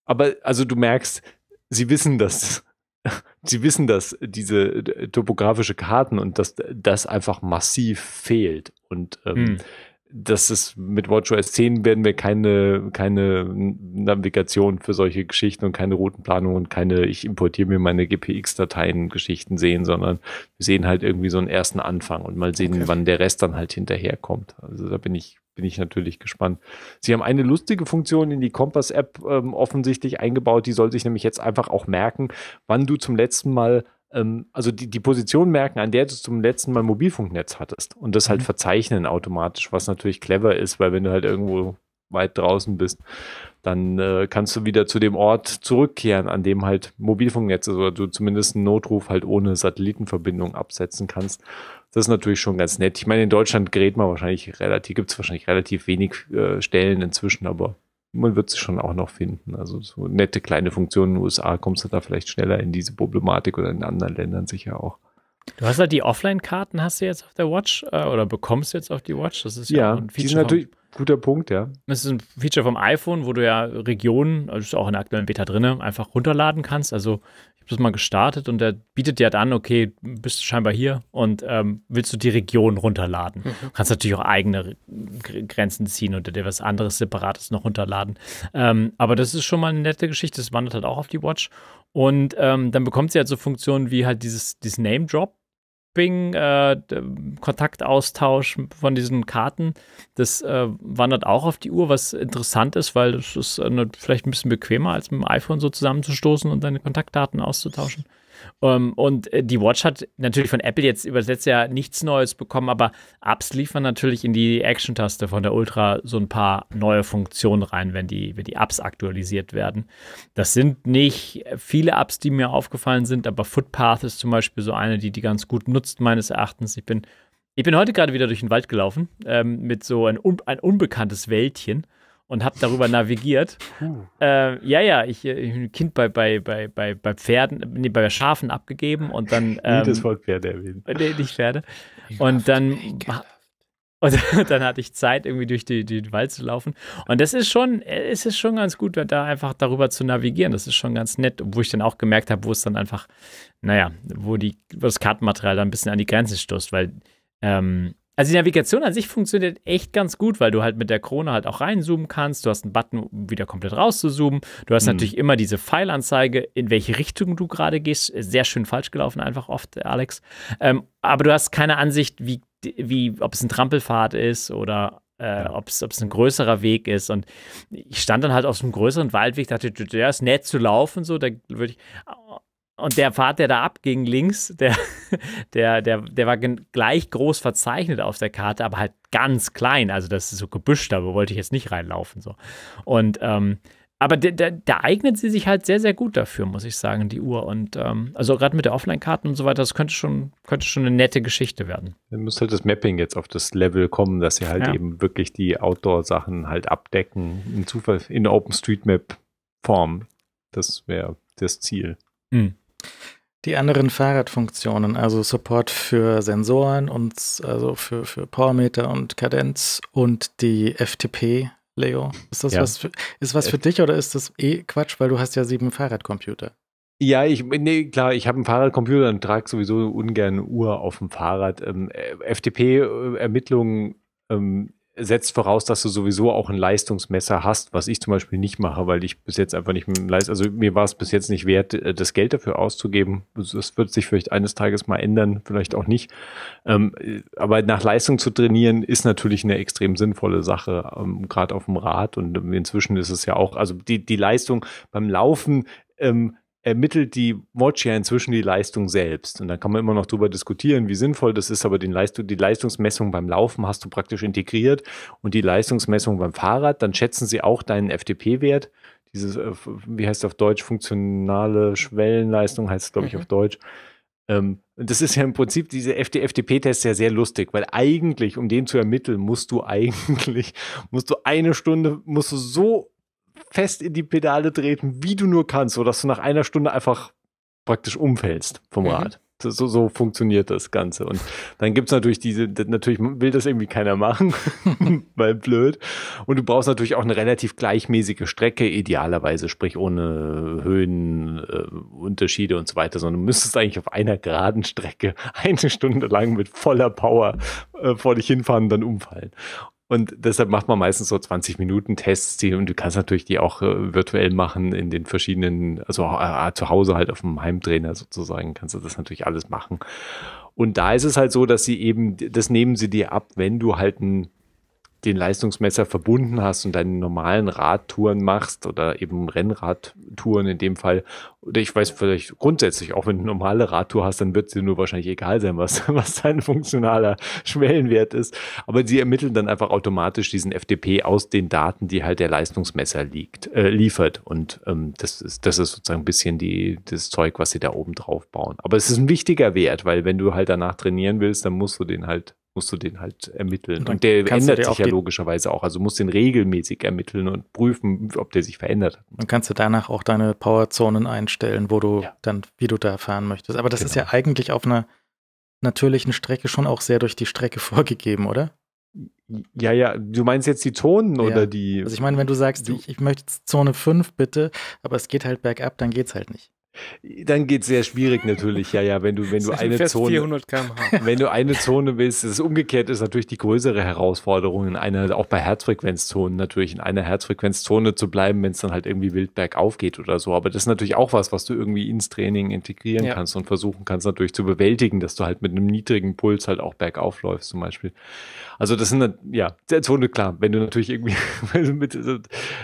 Aber also du merkst, sie wissen, dass Sie wissen, dass diese topografische Karten und dass das einfach massiv fehlt. Und ähm, hm. das ist mit WatchOS 10 werden wir keine, keine Navigation für solche Geschichten und keine Routenplanung und keine, ich importiere mir meine GPX-Dateien-Geschichten sehen, sondern wir sehen halt irgendwie so einen ersten Anfang und mal sehen, okay. wann der Rest dann halt hinterherkommt. Also da bin ich bin ich natürlich gespannt. Sie haben eine lustige Funktion in die Kompass-App ähm, offensichtlich eingebaut. Die soll sich nämlich jetzt einfach auch merken, wann du zum letzten Mal, ähm, also die, die Position merken, an der du zum letzten Mal Mobilfunknetz hattest. Und das halt mhm. verzeichnen automatisch, was natürlich clever ist, weil wenn du halt irgendwo weit draußen bist, dann äh, kannst du wieder zu dem Ort zurückkehren, an dem halt Mobilfunknetz ist oder du zumindest einen Notruf halt ohne Satellitenverbindung absetzen kannst. Das ist natürlich schon ganz nett. Ich meine, in Deutschland gerät man wahrscheinlich relativ, gibt es wahrscheinlich relativ wenig äh, Stellen inzwischen, aber man wird sie schon auch noch finden. Also so nette kleine Funktionen in den USA kommst du da vielleicht schneller in diese Problematik oder in anderen Ländern sicher auch. Du hast halt die Offline-Karten, hast du jetzt auf der Watch äh, oder bekommst du jetzt auf die Watch? Das ist ja, ja ein Feature. Die sind natürlich vom, guter Punkt, ja. Das ist ein Feature vom iPhone, wo du ja Regionen, also ist auch in der aktuellen Beta drin, einfach runterladen kannst. Also habe das mal gestartet und der bietet dir halt an, okay, bist du scheinbar hier und ähm, willst du die Region runterladen. Mhm. Du kannst natürlich auch eigene Grenzen ziehen oder dir was anderes Separates noch runterladen. Ähm, aber das ist schon mal eine nette Geschichte, das wandert halt auch auf die Watch. Und ähm, dann bekommt sie halt so Funktionen wie halt dieses, dieses Name-Drop. Spring, äh, Kontaktaustausch von diesen Karten, das äh, wandert auch auf die Uhr, was interessant ist, weil es ist äh, ne, vielleicht ein bisschen bequemer, als mit dem iPhone so zusammenzustoßen und deine Kontaktdaten auszutauschen. Um, ähm, und äh, die Watch hat natürlich von Apple jetzt übersetzt ja nichts Neues bekommen, aber Apps liefern natürlich in die Action-Taste von der Ultra so ein paar neue Funktionen rein, wenn die, wenn die Apps aktualisiert werden. Das sind nicht viele Apps, die mir aufgefallen sind, aber Footpath ist zum Beispiel so eine, die die ganz gut nutzt, meines Erachtens. Ich bin ich bin heute gerade wieder durch den Wald gelaufen ähm, mit so ein, un ein unbekanntes Wäldchen und habe darüber navigiert. Äh, ja, ja, ich, äh, ich ein Kind bei, bei, bei, bei, Pferden, nee, bei Schafen abgegeben und dann. Ähm, Nicht das Wort Pferde erwähnen. Äh, nee, nicht Pferde. Und dann. Und (laughs) dann hatte ich Zeit, irgendwie durch die, den Wald zu laufen. Und das ist schon, äh, es ist schon ganz gut, da einfach darüber zu navigieren. Das ist schon ganz nett, wo ich dann auch gemerkt habe, wo es dann einfach, naja, wo, die, wo das Kartenmaterial dann ein bisschen an die Grenze stoßt, weil ähm, also die Navigation an sich funktioniert echt ganz gut, weil du halt mit der Krone halt auch reinzoomen kannst. Du hast einen Button, um wieder komplett rauszuzoomen. Du hast mhm. natürlich immer diese Pfeilanzeige, in welche Richtung du gerade gehst. Sehr schön falsch gelaufen, einfach oft, Alex. Ähm, aber du hast keine Ansicht, wie, wie ob es ein Trampelfahrt ist oder äh, ob es ein größerer Weg ist. Und ich stand dann halt auf so einem größeren Waldweg, dachte, ja, ist nett zu laufen, so, da würde ich. Und der Pfad, der da abging links, der, (laughs) der, der, der war gleich groß verzeichnet auf der Karte, aber halt ganz klein. Also das ist so Gebüsch, da wollte ich jetzt nicht reinlaufen. So. Und ähm, aber da eignet sie sich halt sehr, sehr gut dafür, muss ich sagen, die Uhr. Und ähm, also gerade mit der Offline-Karten und so weiter, das könnte schon, könnte schon eine nette Geschichte werden. Dann müsste halt das Mapping jetzt auf das Level kommen, dass sie halt ja. eben wirklich die Outdoor-Sachen halt abdecken. In Zufall in OpenStreetMap-Form. Das wäre das Ziel. Mhm. Die anderen Fahrradfunktionen, also Support für Sensoren und also für, für Powermeter und Kadenz und die FTP, Leo. Ist das ja. was für, ist was für äh. dich oder ist das eh Quatsch, weil du hast ja sieben Fahrradcomputer? Ja, ich, nee, klar, ich habe einen Fahrradcomputer und trage sowieso ungern Uhr auf dem Fahrrad. Ähm, FTP-Ermittlungen äh, ähm, setzt voraus, dass du sowieso auch ein Leistungsmesser hast, was ich zum Beispiel nicht mache, weil ich bis jetzt einfach nicht mit dem Leist also mir war es bis jetzt nicht wert, äh, das Geld dafür auszugeben. Das wird sich vielleicht eines Tages mal ändern, vielleicht auch nicht. Ähm, äh, aber nach Leistung zu trainieren ist natürlich eine extrem sinnvolle Sache, ähm, gerade auf dem Rad und ähm, inzwischen ist es ja auch, also die, die Leistung beim Laufen ähm, ermittelt die Watch ja inzwischen die Leistung selbst. Und da kann man immer noch drüber diskutieren, wie sinnvoll das ist, aber die, Leistung, die Leistungsmessung beim Laufen hast du praktisch integriert und die Leistungsmessung beim Fahrrad, dann schätzen sie auch deinen fdp wert Dieses, äh, wie heißt es auf Deutsch, funktionale Schwellenleistung heißt es, glaube ich, mhm. auf Deutsch. Ähm, das ist ja im Prinzip diese fdp test ja sehr lustig, weil eigentlich, um den zu ermitteln, musst du (laughs) eigentlich, musst du eine Stunde, musst du so fest in die Pedale treten, wie du nur kannst, sodass du nach einer Stunde einfach praktisch umfällst vom mhm. Rad. So, so funktioniert das Ganze. Und dann gibt es natürlich diese, natürlich will das irgendwie keiner machen, (laughs) weil blöd. Und du brauchst natürlich auch eine relativ gleichmäßige Strecke, idealerweise, sprich ohne Höhenunterschiede äh, und so weiter, sondern du müsstest eigentlich auf einer geraden Strecke (laughs) eine Stunde lang mit voller Power äh, vor dich hinfahren und dann umfallen. Und deshalb macht man meistens so 20 Minuten Tests, die, und du kannst natürlich die auch äh, virtuell machen in den verschiedenen, also äh, ah, zu Hause halt auf dem Heimtrainer sozusagen, kannst du das natürlich alles machen. Und da ist es halt so, dass sie eben, das nehmen sie dir ab, wenn du halt ein den Leistungsmesser verbunden hast und deine normalen Radtouren machst oder eben Rennradtouren in dem Fall, oder ich weiß vielleicht grundsätzlich, auch wenn du eine normale Radtour hast, dann wird dir nur wahrscheinlich egal sein, was, (laughs) was dein funktionaler Schwellenwert ist. Aber sie ermitteln dann einfach automatisch diesen FDP aus den Daten, die halt der Leistungsmesser liegt, äh, liefert. Und ähm, das, ist, das ist sozusagen ein bisschen die, das Zeug, was sie da oben drauf bauen. Aber es ist ein wichtiger Wert, weil wenn du halt danach trainieren willst, dann musst du den halt musst du den halt ermitteln. Und, und der ändert sich ja logischerweise auch. Also musst den regelmäßig ermitteln und prüfen, ob der sich verändert hat. Und kannst du danach auch deine Powerzonen einstellen, wo du ja. dann, wie du da fahren möchtest. Aber das genau. ist ja genau. eigentlich auf einer natürlichen Strecke schon auch sehr durch die Strecke (laughs) vorgegeben, oder? Ja, ja, du meinst jetzt die Zonen ja. oder die. Also ich meine, wenn du sagst, du ich, ich möchte Zone 5 bitte, aber es geht halt bergab, dann geht's halt nicht. Dann geht es sehr schwierig natürlich, ja, ja, wenn du, wenn du eine Zone. Wenn du eine Zone willst, das ist umgekehrt, ist natürlich die größere Herausforderung, in einer, auch bei Herzfrequenzzonen natürlich, in einer Herzfrequenzzone zu bleiben, wenn es dann halt irgendwie wild bergauf geht oder so. Aber das ist natürlich auch was, was du irgendwie ins Training integrieren ja. kannst und versuchen kannst, natürlich zu bewältigen, dass du halt mit einem niedrigen Puls halt auch bergauf läufst, zum Beispiel. Also, das sind, ja, der Zone, klar, wenn du natürlich irgendwie (laughs) mit äh,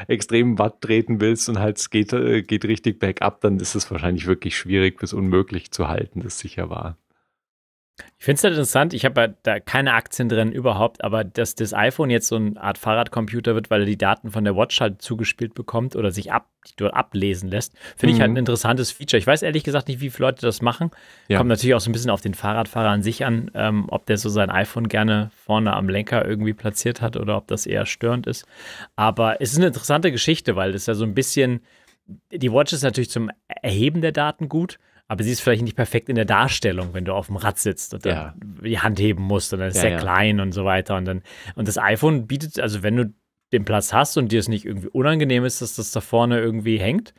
extremen Watt treten willst und halt es geht, äh, geht richtig bergab, dann ist es wahrscheinlich wahrscheinlich wirklich schwierig bis unmöglich zu halten, das sicher war. Ich finde es halt interessant, ich habe da keine Aktien drin überhaupt, aber dass das iPhone jetzt so eine Art Fahrradcomputer wird, weil er die Daten von der Watch halt zugespielt bekommt oder sich ab, dort ablesen lässt, finde mhm. ich halt mhm. ein interessantes Feature. Ich weiß ehrlich gesagt nicht, wie viele Leute das machen. Ja. Kommt natürlich auch so ein bisschen auf den Fahrradfahrer an sich an, ähm, ob der so sein iPhone gerne vorne am Lenker irgendwie platziert hat oder ob das eher störend ist. Aber es ist eine interessante Geschichte, weil das ja so ein bisschen die Watch ist natürlich zum Erheben der Daten gut, aber sie ist vielleicht nicht perfekt in der Darstellung, wenn du auf dem Rad sitzt und ja. die Hand heben musst und dann ist ja, sehr ja. klein und so weiter. Und, dann, und das iPhone bietet, also wenn du den Platz hast und dir es nicht irgendwie unangenehm ist, dass das da vorne irgendwie hängt,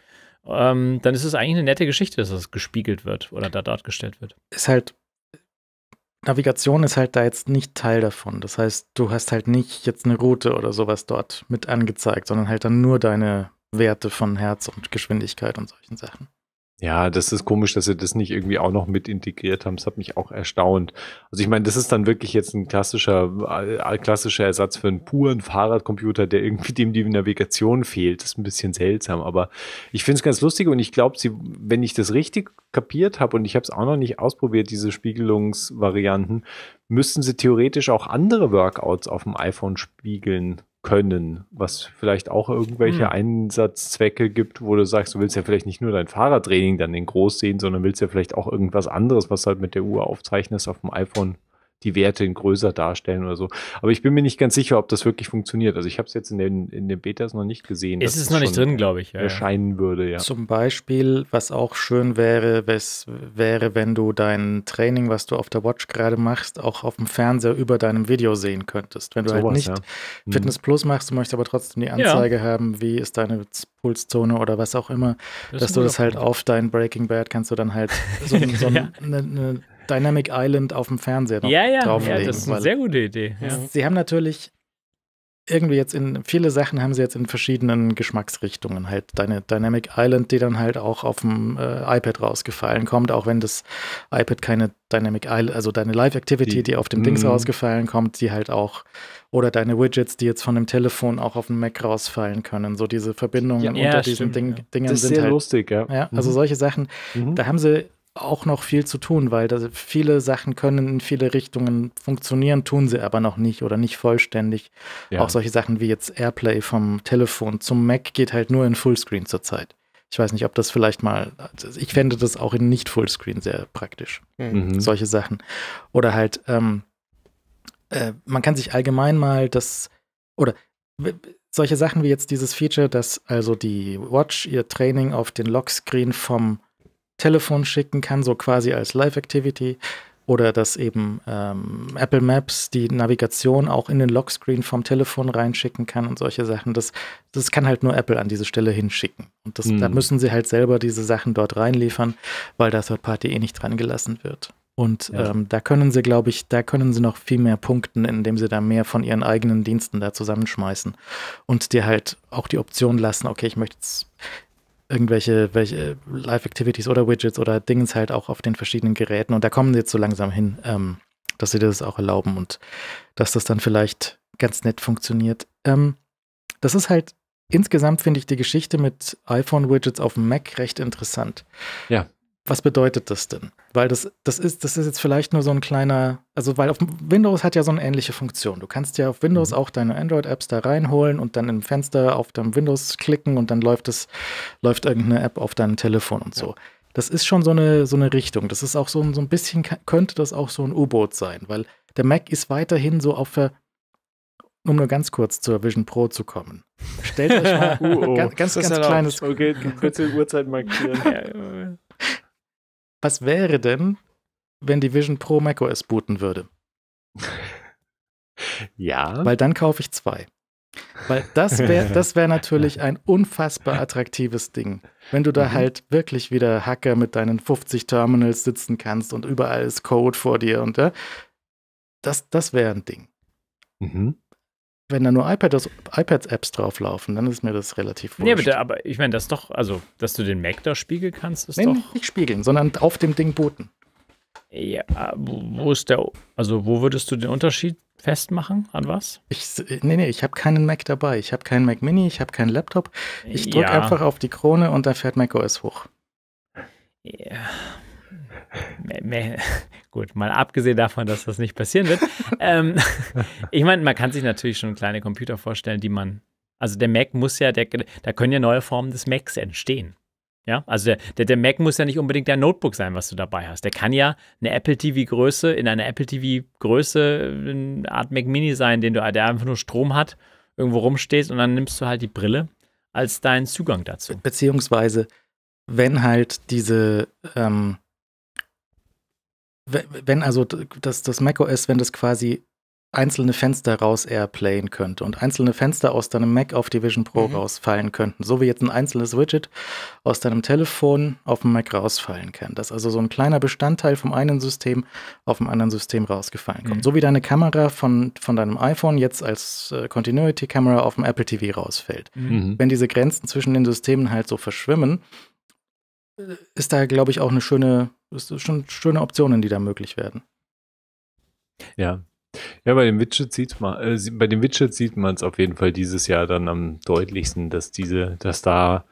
ähm, dann ist es eigentlich eine nette Geschichte, dass das gespiegelt wird oder da dargestellt wird. Ist halt, Navigation ist halt da jetzt nicht Teil davon. Das heißt, du hast halt nicht jetzt eine Route oder sowas dort mit angezeigt, sondern halt dann nur deine Werte von Herz und Geschwindigkeit und solchen Sachen. Ja, das ist komisch, dass sie das nicht irgendwie auch noch mit integriert haben. Das hat mich auch erstaunt. Also ich meine, das ist dann wirklich jetzt ein klassischer, äh, klassischer Ersatz für einen puren Fahrradcomputer, der irgendwie dem die Navigation fehlt. Das ist ein bisschen seltsam, aber ich finde es ganz lustig und ich glaube, wenn ich das richtig kapiert habe und ich habe es auch noch nicht ausprobiert, diese Spiegelungsvarianten, müssten sie theoretisch auch andere Workouts auf dem iPhone spiegeln können, was vielleicht auch irgendwelche hm. Einsatzzwecke gibt, wo du sagst, du willst ja vielleicht nicht nur dein Fahrradtraining dann in groß sehen, sondern willst ja vielleicht auch irgendwas anderes, was halt mit der Uhr aufzeichnest, auf dem iPhone die Werte in größer darstellen oder so. Aber ich bin mir nicht ganz sicher, ob das wirklich funktioniert. Also ich habe es jetzt in den, in den Betas noch nicht gesehen. Es ist noch nicht drin, glaube ich. Ja, erscheinen ja. würde, ja. Zum Beispiel, was auch schön wäre, was wäre, wenn du dein Training, was du auf der Watch gerade machst, auch auf dem Fernseher über deinem Video sehen könntest. Wenn du so halt was, nicht ja. Mhm. Fitness Plus machst, du möchtest aber trotzdem die Anzeige haben, wie ist deine Pulszone oder was auch immer, das dass du das halt auf dein Breaking Bad kannst du dann halt (laughs) so, so eine, eine ne Dynamic Island auf dem Fernseher noch ja, ja, drauflegen. Ja, das ist eine sehr gute Idee. Ja. Sie haben natürlich irgendwie jetzt in viele Sachen haben sie jetzt in verschiedenen Geschmacksrichtungen halt deine Dynamic Island, die dann halt auch auf dem äh, iPad rausgefallen kommt, auch wenn das iPad keine Dynamic Island, also deine Live Activity, die, die auf dem Dings mhm. rausgefallen kommt, die halt auch oder deine Widgets, die jetzt von dem Telefon auch auf dem Mac rausfallen können, so diese Verbindungen ja, unter ja, diesen stimmt, Ding, ja. Dingern sind halt lustig, ja. ja also mhm. also solche Sachen, mhm. da haben sie auch noch viel zu tun, weil viele Sachen können in viele Richtungen funktionieren, tun sie aber noch nicht oder nicht vollständig. Ja. Auch solche Sachen wie jetzt Airplay vom Telefon zum Mac geht halt nur in Fullscreen zurzeit. Ich weiß nicht, ob das vielleicht mal, also ich fände das auch in Nicht-Fullscreen sehr praktisch, mhm. mhm. solche Sachen. Oder halt, ähm, äh, man kann sich allgemein mal das, oder solche Sachen wie jetzt dieses Feature, dass also die Watch ihr Training auf den Lockscreen vom Telefon schicken kann, so quasi als Live-Activity. Oder dass eben ähm, Apple Maps die Navigation auch in den Lockscreen vom Telefon reinschicken kann und solche Sachen. Das, das kann halt nur Apple an diese Stelle hinschicken. Und das, mhm. da hm. müssen sie halt selber diese Sachen dort reinliefern, weil da Third Party eh nicht dran gelassen wird. Und ja. ähm, da können sie, glaube ich, da können sie noch viel mehr punkten, indem sie da mehr von ihren eigenen Diensten da zusammenschmeißen und dir halt auch die Option lassen, okay, ich möchte jetzt irgendwelche welche Live-Activities oder Widgets oder Dings halt auch auf den verschiedenen Geräten. Und da kommen sie jetzt so langsam hin, ähm, dass sie das auch erlauben und dass das dann vielleicht ganz nett funktioniert. Ähm, das ist halt insgesamt, finde ich, die Geschichte mit iPhone-Widgets auf dem Mac recht interessant. Ja was bedeutet das denn? Weil das, das ist, das ist jetzt vielleicht nur so ein kleiner, also weil auf Windows hat ja so eine ähnliche Funktion. Du kannst ja auf Windows mhm. auch deine Android-Apps da reinholen und dann im Fenster auf deinem Windows klicken und dann läuft es, läuft irgendeine App auf deinem Telefon und so. Ja. Das ist schon so eine, so eine Richtung. Das ist auch so, ein, so ein bisschen, könnte das auch so ein U-Boot sein, weil der Mac ist weiterhin so auf der, um nur ganz kurz zur Vision Pro zu kommen. Stellt euch mal uh, (laughs) oh, (laughs) ganz, ganz, ganz kleines. Okay, kurze Uhrzeit markieren. (laughs) was wäre denn, wenn die Vision Pro macOS booten würde? (laughs) Ja. Weil dann kaufe ich zwei. Weil das wäre (laughs) das wär natürlich ein unfassbar attraktives Ding. Wenn du da mhm. halt wirklich wieder Hacker mit deinen 50 Terminals sitzen kannst und überall ist Code vor dir und ja, das, das wäre ein Ding. Mhm wenn da nur iPad, iPads-Apps drauflaufen, dann ist mir das relativ wurscht. Nee, bitte, aber ich meine, das doch, also, dass du den Mac da spiegeln kannst, ist nee, doch. Nicht spiegeln, sondern auf dem Ding booten. Ja, wo ist der, also wo würdest du den Unterschied festmachen? An was? Ich, äh, nee, nee, ich habe keinen Mac dabei. Ich habe keinen Mac Mini, ich habe keinen Laptop. Ich drücke ja. einfach auf die Krone und da fährt Mac OS hoch. Ja. (laughs) gut, mal abgesehen davon, dass das nicht passieren wird. (laughs) ähm, (laughs) ich meine, man kann sich natürlich schon kleine Computer vorstellen, die man, also der Mac muss ja, der, da können ja neue Formen des Macs entstehen. Ja, also der, der, Mac muss ja nicht unbedingt der Notebook sein, was du dabei hast. Der kann ja eine Apple TV-Größe, in einer Apple TV-Größe eine Art Mac Mini sein, den du, der einfach nur Strom hat, irgendwo rumsteht und dann nimmst du halt die Brille als deinen Zugang dazu. Beziehungsweise, wenn halt diese ähm wenn also das, das macOS, wenn das quasi einzelne Fenster raus airplayen könnte und einzelne Fenster aus deinem Mac auf die Vision Pro mhm. rausfallen könnten, so wie jetzt ein einzelnes Widget aus deinem Telefon auf dem Mac rausfallen kann. Dass also so ein kleiner Bestandteil vom einen System auf dem anderen System rausgefallen kommt. Mhm. So wie deine Kamera von, von deinem iPhone jetzt als äh, Continuity-Kamera auf dem Apple TV rausfällt. Mhm. mhm. Wenn diese Grenzen zwischen den Systemen halt so verschwimmen, äh, ist da, glaube ich, auch eine schöne ist schon schöne Optionen, die da möglich werden. Ja. Ja, bei dem Widget sieht man, äh, bei dem Widget sieht man es auf jeden Fall dieses Jahr dann am deutlichsten, dass diese, dass da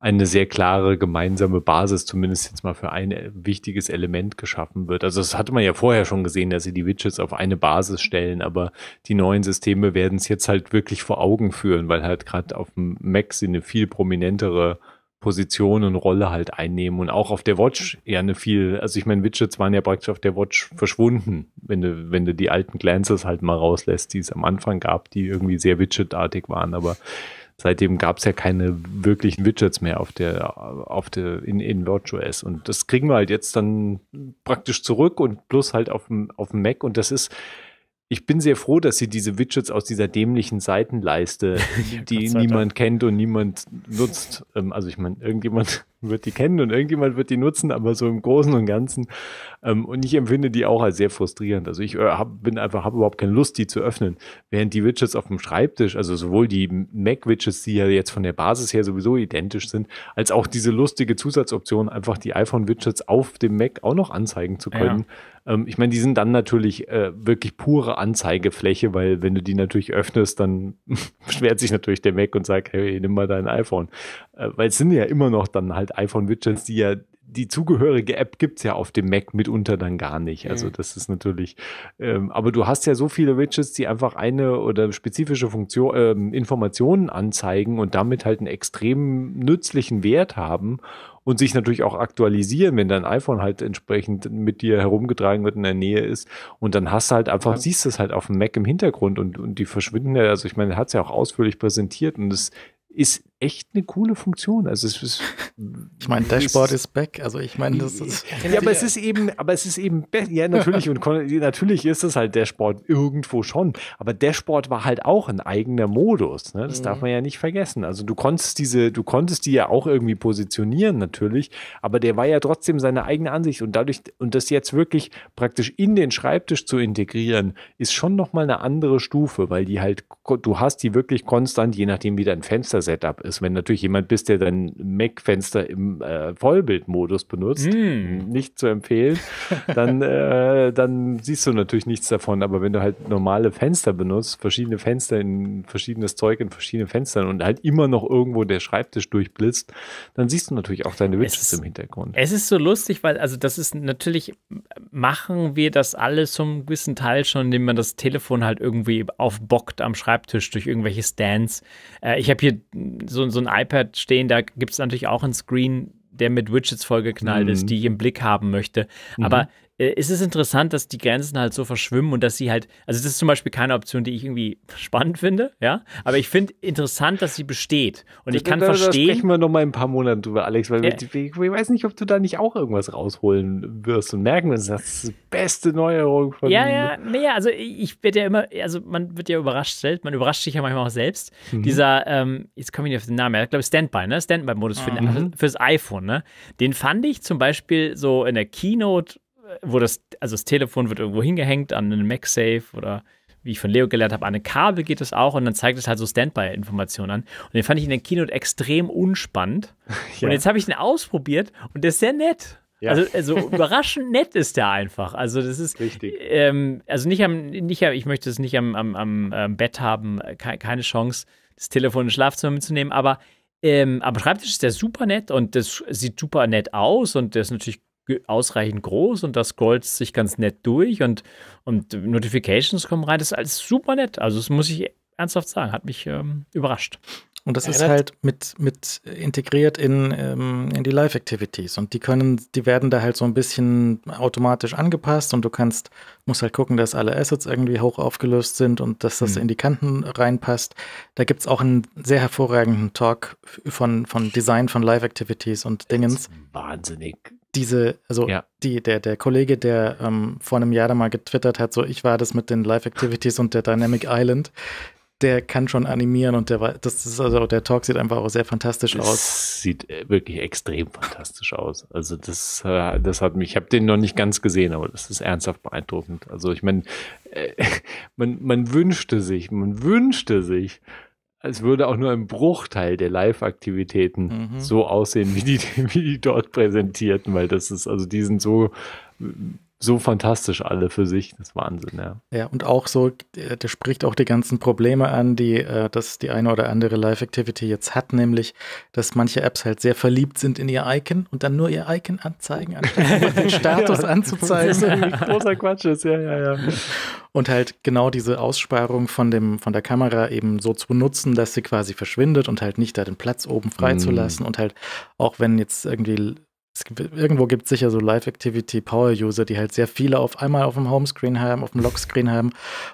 eine sehr klare gemeinsame Basis, zumindest jetzt mal für ein äh, wichtiges Element geschaffen wird. Also das hatte man ja vorher schon gesehen, dass sie die Widgets auf eine Basis stellen, aber die neuen Systeme werden es jetzt halt wirklich vor Augen führen, weil halt gerade auf dem Mac sie eine viel prominentere Position und Rolle halt einnehmen und auch auf der Watch eher eine viel, also ich meine, Widgets waren ja praktisch auf der Watch verschwunden, wenn du, wenn du die alten Glances halt mal rauslässt, die es am Anfang gab, die irgendwie sehr Widget-artig waren, aber seitdem gab es ja keine wirklichen Widgets mehr auf der, auf der, in, in WatchOS. Und das kriegen wir halt jetzt dann praktisch zurück und plus halt auf dem, auf dem Mac. Und das ist ich bin sehr froh, dass sie diese Widgets aus dieser dämlichen Seitenleiste, (laughs) die ja, niemand kennt und niemand nutzt. Ähm, also ich meine, irgendjemand (laughs) wird die kennen und irgendjemand wird die nutzen, aber so im Großen und Ganzen. Ähm, und ich empfinde die auch als sehr frustrierend. Also ich äh, hab, bin einfach, habe überhaupt keine Lust, die zu öffnen. Während die Widgets auf dem Schreibtisch, also sowohl die Mac-Widgets, die ja jetzt von der Basis her sowieso identisch sind, als auch diese lustige Zusatzoption, einfach die iPhone-Widgets auf dem Mac auch noch anzeigen zu können. Ja. Ähm, ich meine, die sind dann natürlich äh, wirklich pure Anzeigefläche, weil wenn du die natürlich öffnest, dann (laughs) beschwert sich natürlich der Mac und sagt, hey, nimm mal dein iPhone. Äh, weil es sind ja immer noch dann halt iPhone-Widgets, die ja die zugehörige App gibt es ja auf dem Mac mitunter dann gar nicht. Mhm. Also das ist natürlich, ähm, aber du hast ja so viele Widgets, die einfach eine oder spezifische Funktion, ähm, Informationen anzeigen und damit halt einen extrem nützlichen Wert haben und sich natürlich auch aktualisieren, wenn dein iPhone halt entsprechend mit dir herumgetragen wird in der Nähe ist. Und dann hast du halt einfach, ja. siehst du es halt auf dem Mac im Hintergrund und, und die verschwinden ja, also ich meine, er hat es ja auch ausführlich präsentiert und es ist echt eine coole Funktion. Also es ist, (laughs) ich meine, Dashboard ist, is back. Also ich meine, das ist ja, aber es ist eben, aber es ist eben, ja natürlich und natürlich ist es halt Dashboard irgendwo schon. Aber Dashboard war halt auch ein eigener Modus. Ne? Das mhm. darf man ja nicht vergessen. Also du konntest diese, du konntest die ja auch irgendwie positionieren natürlich, aber der war ja trotzdem seine eigene Ansicht und dadurch und das jetzt wirklich praktisch in den Schreibtisch zu integrieren, ist schon nochmal eine andere Stufe, weil die halt, du hast die wirklich konstant, je nachdem wie dein Fenster-Setup ist ist. Wenn natürlich jemand bist, der dein Mac-Fenster im äh, Vollbildmodus benutzt, mm. mm. nicht zu empfehlen, dann, äh, dann siehst du natürlich nichts davon. Aber wenn du halt normale Fenster benutzt, verschiedene Fenster in verschiedenes Zeug in verschiedenen Fenstern und halt immer noch irgendwo der Schreibtisch durchblitzt, dann siehst du natürlich auch deine Witches im Hintergrund. Es ist so lustig, weil, also das ist natürlich, machen wir das alles zum gewissen Teil schon, indem man das Telefon halt irgendwie aufbockt am Schreibtisch durch irgendwelche Stands. Äh, ich habe hier so so, ein iPad stehen, da gibt es natürlich auch einen Screen, der mit Widgets vollgeknallt mhm. ist, die ich im Blick haben möchte. Mhm. Aber äh, ist es interessant, dass die Grenzen halt so verschwimmen und dass sie halt, also das ist zum Beispiel keine Option, die ich irgendwie (laughs) spannend finde, ja, aber ich finde interessant, dass sie besteht und ich kann da, da, verstehen. sprechen wir nochmal mal ein paar Monate drüber, Alex, weil ja. wir, ich weiß nicht, ob du da nicht auch irgendwas rausholen wirst und merken wirst, das ist die beste Neuerung von. Ja, ja, naja, also ich werde ja immer, also man wird ja überrascht selbst, man überrascht sich ja manchmal auch selbst. Mhm. Dieser, ähm, jetzt komme ich nicht auf den Namen, ich glaube Standby, ne, Standby-Modus für, mhm. Also fürs iPhone, ne, den fand ich zum Beispiel so in der Keynote wo das, also das Telefon wird irgendwo hingehängt an einen MagSafe oder wie ich von Leo gelernt habe, an ein Kabel geht es auch und dann zeigt es halt so Standby-Informationen an. Und den fand ich in der Keynote extrem unspannend. (laughs) Ja. Und jetzt habe ich den ausprobiert und der ist sehr nett. Ja. Also, also (laughs) überraschend nett ist der einfach. Also das ist richtig. Ähm, also nicht am, nicht ich möchte es nicht am, am, am Bett haben, keine Chance, das Telefon ins Schlafzimmer mitzunehmen, aber ähm, am Schreibtisch ist der super nett und das sieht super nett aus und der ist natürlich ausreichend groß und das scrollt sich ganz nett durch und, und Notifications kommen rein. Das ist alles super nett. Also, das muss ich ernsthaft sagen. Hat mich ähm, überrascht. Und das Erinnert? ist halt mit, mit integriert in, ähm, in die Live-Activities. Und die können, die werden da halt so ein bisschen automatisch angepasst und du kannst, musst halt gucken, dass alle Assets irgendwie hoch aufgelöst sind und dass das hm. in die Kanten reinpasst. Da gibt es auch einen sehr hervorragenden Talk von, von Design von Live-Activities und Dingens. Wahnsinnig diese, also ja. die, der, der Kollege, der ähm, vor einem Jahr da mal getwittert hat, so ich war das mit den Live Activities und der Dynamic Island, der kann schon animieren und der das ist also der Talk sieht einfach auch sehr fantastisch das aus. Sieht äh, wirklich extrem fantastisch aus. Also das äh, das hat mich, ich habe den noch nicht ganz gesehen, aber das ist ernsthaft beeindruckend. Also ich meine, äh, (laughs) man man wünschte sich, man wünschte sich, es würde auch nur ein Bruchteil der Live-Aktivitäten mhm. so aussehen, wie die, (laughs) wie die dort präsentierten, weil das ist, also die sind so so fantastisch alle für sich. Das ist Wahnsinn, ja. Ja, und auch so, äh, der spricht auch die ganzen Probleme an, die äh, das die eine oder andere Live-Activity jetzt hat, nämlich, dass manche Apps halt sehr verliebt sind in ihr Icon und dann nur ihr Icon anzeigen, anstatt den (laughs) Status ja, anzuzeigen. Das ist großer Quatsch ist, ja, ja, ja. Und halt genau diese Aussparung von, dem, von der Kamera eben so zu nutzen, dass sie quasi verschwindet und halt nicht da den Platz oben freizulassen mm. und halt auch wenn jetzt irgendwie Gibt, irgendwo gibt es sicher so Live-Activity-Power-User, die halt sehr viele auf einmal auf dem Homescreen haben, auf dem Lockscreen haben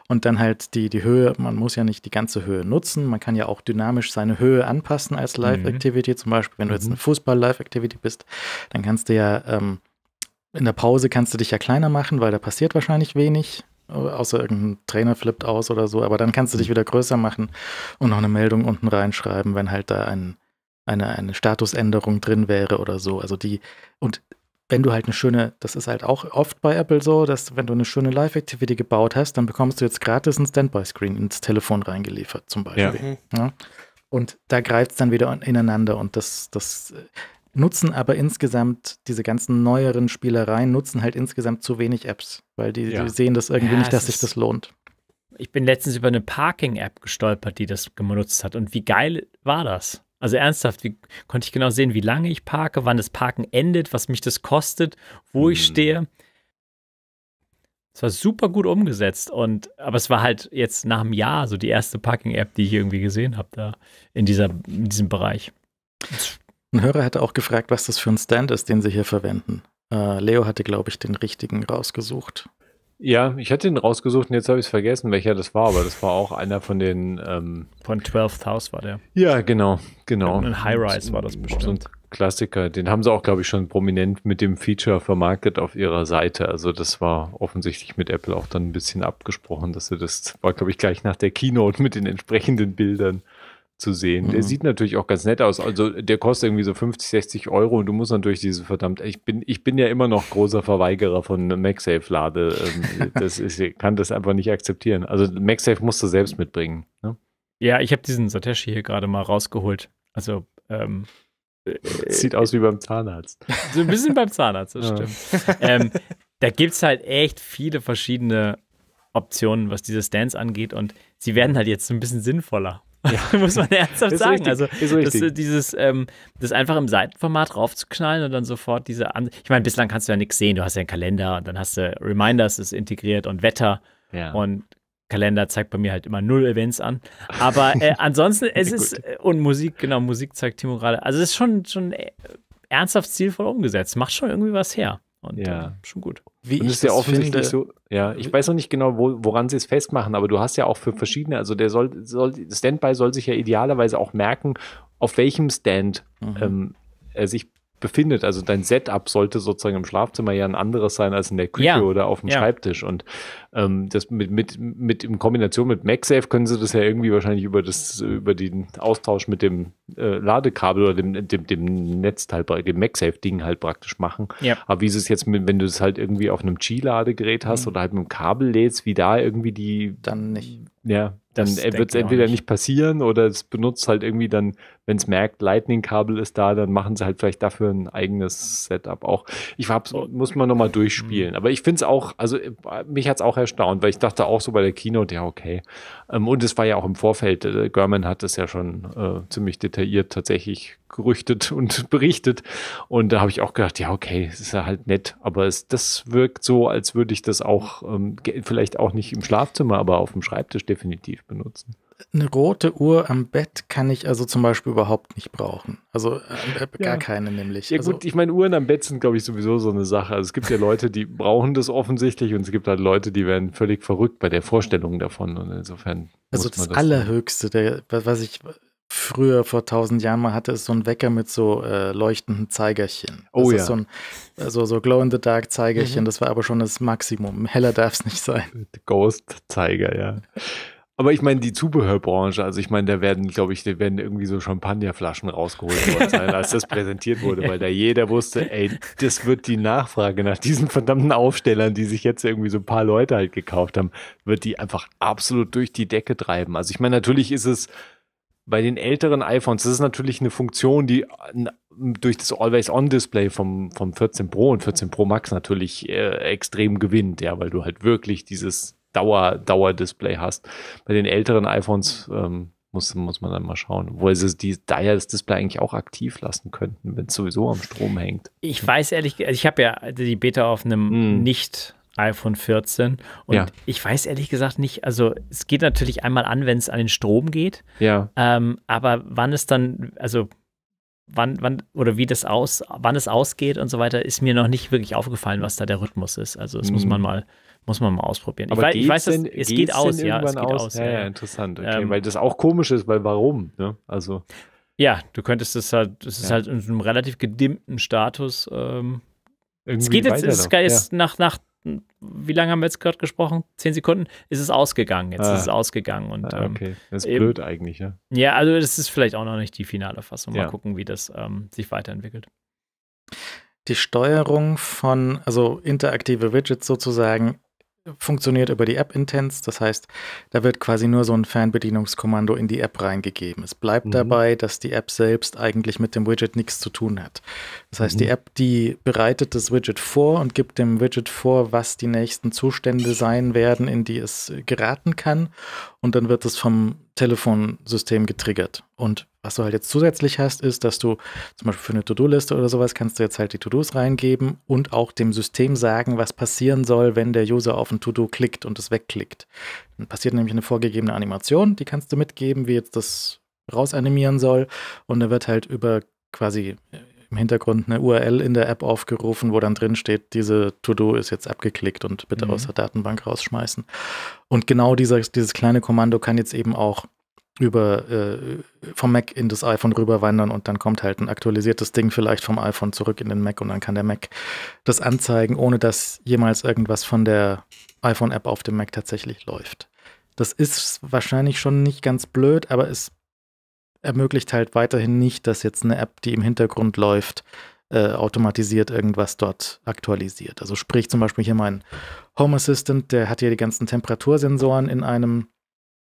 und dann halt die, die Höhe, man muss ja nicht die ganze Höhe nutzen, man kann ja auch dynamisch seine Höhe anpassen als mhm. Live-Activity. Mhm. Zum Beispiel, wenn du jetzt mhm. eine Fußball-Live-Activity bist, dann kannst du ja ähm, in der Pause kannst du dich ja kleiner machen, weil da passiert wahrscheinlich wenig. Außer irgendein Trainer flippt aus oder so, aber dann kannst du dich mhm. wieder größer machen und noch eine Meldung unten reinschreiben, wenn halt da ein, eine, eine Statusänderung drin wäre oder so. Also die, und wenn du halt eine schöne, das ist halt auch oft bei Apple so, dass wenn du eine schöne Live-Activity gebaut hast, dann bekommst du jetzt gratis ein Standby-Screen ins Telefon reingeliefert, zum Beispiel. Ja. Ja? Und da greift es dann wieder ineinander und das, das äh, nutzen aber insgesamt diese ganzen neueren Spielereien, nutzen halt insgesamt zu wenig Apps, weil die, ja. die sehen das irgendwie nicht, dass sich das lohnt. Ich bin letztens über eine Parking-App gestolpert, die das genutzt hat. Und wie geil war das? Also ernsthaft, wie, konnte ich genau sehen, wie lange ich parke, wann das Parken endet, was mich das kostet, wo mhm. ich stehe. Es war super gut umgesetzt und aber es war halt jetzt nach einem Jahr so die erste Parking-App, die ich irgendwie gesehen habe da in, dieser, in diesem Bereich. Ein Hörer hatte auch gefragt, was das für ein Stand ist, den sie hier verwenden. Uh, Leo hatte, glaube ich, den richtigen rausgesucht. Ja, ich hatte ihn rausgesucht und jetzt habe ich es vergessen, welcher das war, aber das war auch einer von den. Ähm von 12th House war der. Ja, genau, genau. Und ein High-Rise war das bestimmt. So ein Klassiker, den haben sie auch, glaube ich, schon prominent mit dem Feature vermarktet auf ihrer Seite. Also, das war offensichtlich mit Apple auch dann ein bisschen abgesprochen, dass sie das war, glaube ich, gleich nach der Keynote mit den entsprechenden Bildern zu sehen. Mhm. Der sieht natürlich auch ganz nett aus. Also der kostet irgendwie so 50, 60 Euro und du musst natürlich diese verdammt, ich bin, ich bin ja immer noch großer Verweigerer von MagSafe-Lade. Ähm, (laughs) das ist, ich kann das einfach nicht akzeptieren. Also MagSafe musst du selbst mitbringen. Ne? Ja, ich habe diesen Satoshi hier gerade mal rausgeholt. Also ähm, (laughs) Sieht aus wie beim Zahnarzt. (laughs) So ein bisschen beim Zahnarzt, das stimmt. Ähm, da gibt es halt echt viele verschiedene Optionen, was diese Stands angeht und sie werden halt jetzt so ein bisschen sinnvoller. Ja. (laughs) Muss man ernsthaft sagen. Richtig. also das, äh, dieses, ähm, das einfach im Seitenformat raufzuknallen und dann sofort diese An Ich meine, bislang kannst du ja nichts sehen. Du hast ja einen Kalender und dann hast du Reminders ist integriert und Wetter ja. und Kalender zeigt bei mir halt immer null Events an. Aber äh, (laughs) ansonsten, es ist äh, und Musik, genau, Musik zeigt Timo gerade. Also es ist schon, schon äh, ernsthaft zielvoll umgesetzt. Macht schon irgendwie was her. Und ja. Äh, schon gut. Wie und ich ist ja offensichtlich finde, so. Ja, ich weiß noch nicht genau, wo, woran sie es festmachen, aber du hast ja auch für verschiedene, also der soll, soll Standby soll sich ja idealerweise auch merken, auf welchem Stand mhm. ähm, er sich befindet. Also dein Setup sollte sozusagen im Schlafzimmer ja ein anderes sein als in der Küche ja. oder auf dem ja. Schreibtisch. Und ähm, das mit, mit, mit in Kombination mit MagSafe können sie das ja irgendwie wahrscheinlich über das, über den Austausch mit dem äh, Ladekabel oder dem, dem, dem Netzteil, dem MagSafe-Ding halt praktisch machen. Ja. Aber wie ist es jetzt, mit, wenn du es halt irgendwie auf einem Qi-Ladegerät hast mhm. oder halt mit einem Kabel lädst, wie da irgendwie die. Dann nicht. Ja, dann wird es entweder nicht. nicht. passieren oder es benutzt halt irgendwie dann, wenn es merkt, Lightning-Kabel ist da, dann machen sie halt vielleicht dafür ein eigenes Setup auch. Ich hab's, oh. muss man nochmal hm. durchspielen. Aber ich finde es auch, also äh, mich hat es auch erstaunt, weil ich dachte auch so bei der Keynote, ja, okay. Ähm, und es war ja auch im Vorfeld, äh, Görman hat es ja schon äh, ziemlich detailliert tatsächlich gerüchtet und (laughs) berichtet. Und da habe ich auch gedacht, ja, okay, es ist ja halt nett. Aber es, das wirkt so, als würde ich das auch ähm, vielleicht auch nicht im Schlafzimmer, aber auf dem Schreibtisch definitiv benutzen. Eine rote Uhr am Bett kann ich also zum Beispiel überhaupt nicht brauchen. Also äh, gar ja. keine nämlich. Ja also, gut, ich meine, Uhren am Bett sind, glaube ich, sowieso so eine Sache. Also es gibt ja Leute, die brauchen das offensichtlich und es gibt halt Leute, die werden völlig verrückt bei der Vorstellung davon. Und insofern. Also das, das Allerhöchste, der, was ich früher vor tausend Jahren mal hatte, es so einen Wecker mit so äh, leuchtenden Zeigerchen. Das oh ja. so, ein, also so Glow-in-the-Dark-Zeigerchen, mhm. das war aber schon das Maximum. Heller darf es nicht sein. (laughs) Ghost-Zeiger, ja. Aber ich meine, die Zubehörbranche, also ich meine, da werden, glaube ich, da werden irgendwie so Champagnerflaschen rausgeholt worden sein, (laughs) als das präsentiert wurde, weil da jeder wusste, ey, das wird die Nachfrage nach diesen verdammten Aufstellern, die sich jetzt irgendwie so ein paar Leute halt gekauft haben, wird die einfach absolut durch die Decke treiben. Also ich meine, natürlich ist es bei den älteren iPhones, das ist natürlich eine Funktion, die äh, durch das Always-On-Display vom, vom 14 Pro und 14 Pro Max natürlich äh, extrem gewinnt, ja, weil du halt wirklich dieses Dauer, Dauer-Display hast. Bei den älteren iPhones ähm, muss, muss man dann mal schauen, wo sie die, da ja das Display eigentlich auch aktiv lassen könnten, wenn es sowieso am Strom hängt. Ich weiß ehrlich, also ich habe ja die Beta auf einem mm. nicht iPhone 14. Und ja. ich weiß ehrlich gesagt nicht, also es geht natürlich einmal an, wenn es an den Strom geht. Ja. Ähm, aber wann es dann, also wann, wann oder wie das aus, wann es ausgeht und so weiter, ist mir noch nicht wirklich aufgefallen, was da der Rhythmus ist. Also das hm. muss mhm. man mal, muss man mal ausprobieren. Aber ich, weiß, denn, es, geht aus, ja, es geht aus. aus ja, ja, interessant, okay, ähm, weil das auch komisch ist, weil warum? Ne? Also ja, du könntest das halt, das ist ja. halt in einem relativ gedimmten Status. Ähm, es geht jetzt, es ist ja. nach, nach wie lange haben wir jetzt gerade gesprochen? Zehn Sekunden? Ist es ausgegangen. Jetzt ah. ist es ausgegangen. Und, ah, ähm, okay, das ist ähm, blöd eigentlich, ne? Ja, also das ist vielleicht auch noch nicht die finale Fassung. Mal ja. gucken, wie das ähm, sich weiterentwickelt. Die Steuerung von, also interaktive Widgets sozusagen, funktioniert über die App Intents. Das heißt, da wird quasi nur so ein Fernbedienungskommando in die App reingegeben. Es bleibt mhm. dabei, dass die App selbst eigentlich mit dem Widget nichts zu tun hat. Das heißt, mhm. die App, die bereitet das Widget vor und gibt dem Widget vor, was die nächsten Zustände sein werden, in die es geraten kann. Und dann wird es vom Telefonsystem getriggert. Und was du halt jetzt zusätzlich hast, ist, dass du zum Beispiel für eine To-Do-Liste oder sowas kannst du jetzt halt die To-Dos reingeben und auch dem System sagen, was passieren soll, wenn der User auf ein To-Do klickt und es wegklickt. Dann passiert nämlich eine vorgegebene Animation, die kannst du mitgeben, wie jetzt das rausanimieren soll. Und da wird halt über quasi äh, im Hintergrund eine URL in der App aufgerufen, wo dann drin steht, diese To-Do ist jetzt abgeklickt und bitte mhm. aus der Datenbank rausschmeißen. Und genau dieser, dieses kleine Kommando kann jetzt eben auch über äh, vom Mac in das iPhone rüberwandern und dann kommt halt ein aktualisiertes Ding vielleicht vom iPhone zurück in den Mac und dann kann der Mac das anzeigen, ohne dass jemals irgendwas von der iPhone-App auf dem Mac tatsächlich läuft. Das ist wahrscheinlich schon nicht ganz blöd, aber es ermöglicht halt weiterhin nicht, dass jetzt eine App, die im Hintergrund läuft, äh, automatisiert irgendwas dort aktualisiert. Also sprich zum Beispiel hier mein Home Assistant, der hat hier die ganzen Temperatursensoren in einem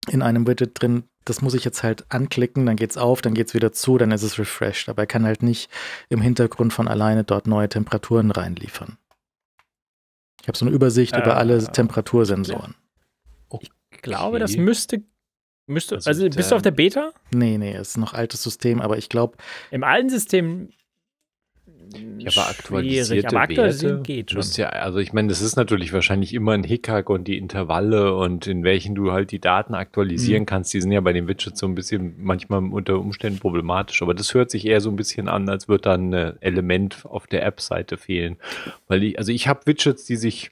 in einem Widget drin, das muss ich jetzt halt anklicken, dann geht's auf, dann geht's wieder zu, dann ist es refreshed. Aber er kann halt nicht im Hintergrund von alleine dort neue Temperaturen reinliefern. Ich habe so eine Übersicht äh, über alle äh, Temperatursensoren. Okay. Ich glaube, das müsste Müsste, also, also bist du auf der Beta? Nee, nee, ist noch altes System, aber ich glaube. Im alten System hm, ja, aber aktualisierte aber geht schon. Ja, also ich meine, das ist natürlich wahrscheinlich immer ein Hickhack und die Intervalle und in welchen du halt die Daten aktualisieren mhm. kannst, die sind ja bei den Widgets so ein bisschen manchmal unter Umständen problematisch. Aber das hört sich eher so ein bisschen an, als würde da ein äh, Element auf der App-Seite fehlen. Weil ich, also ich habe Widgets, die sich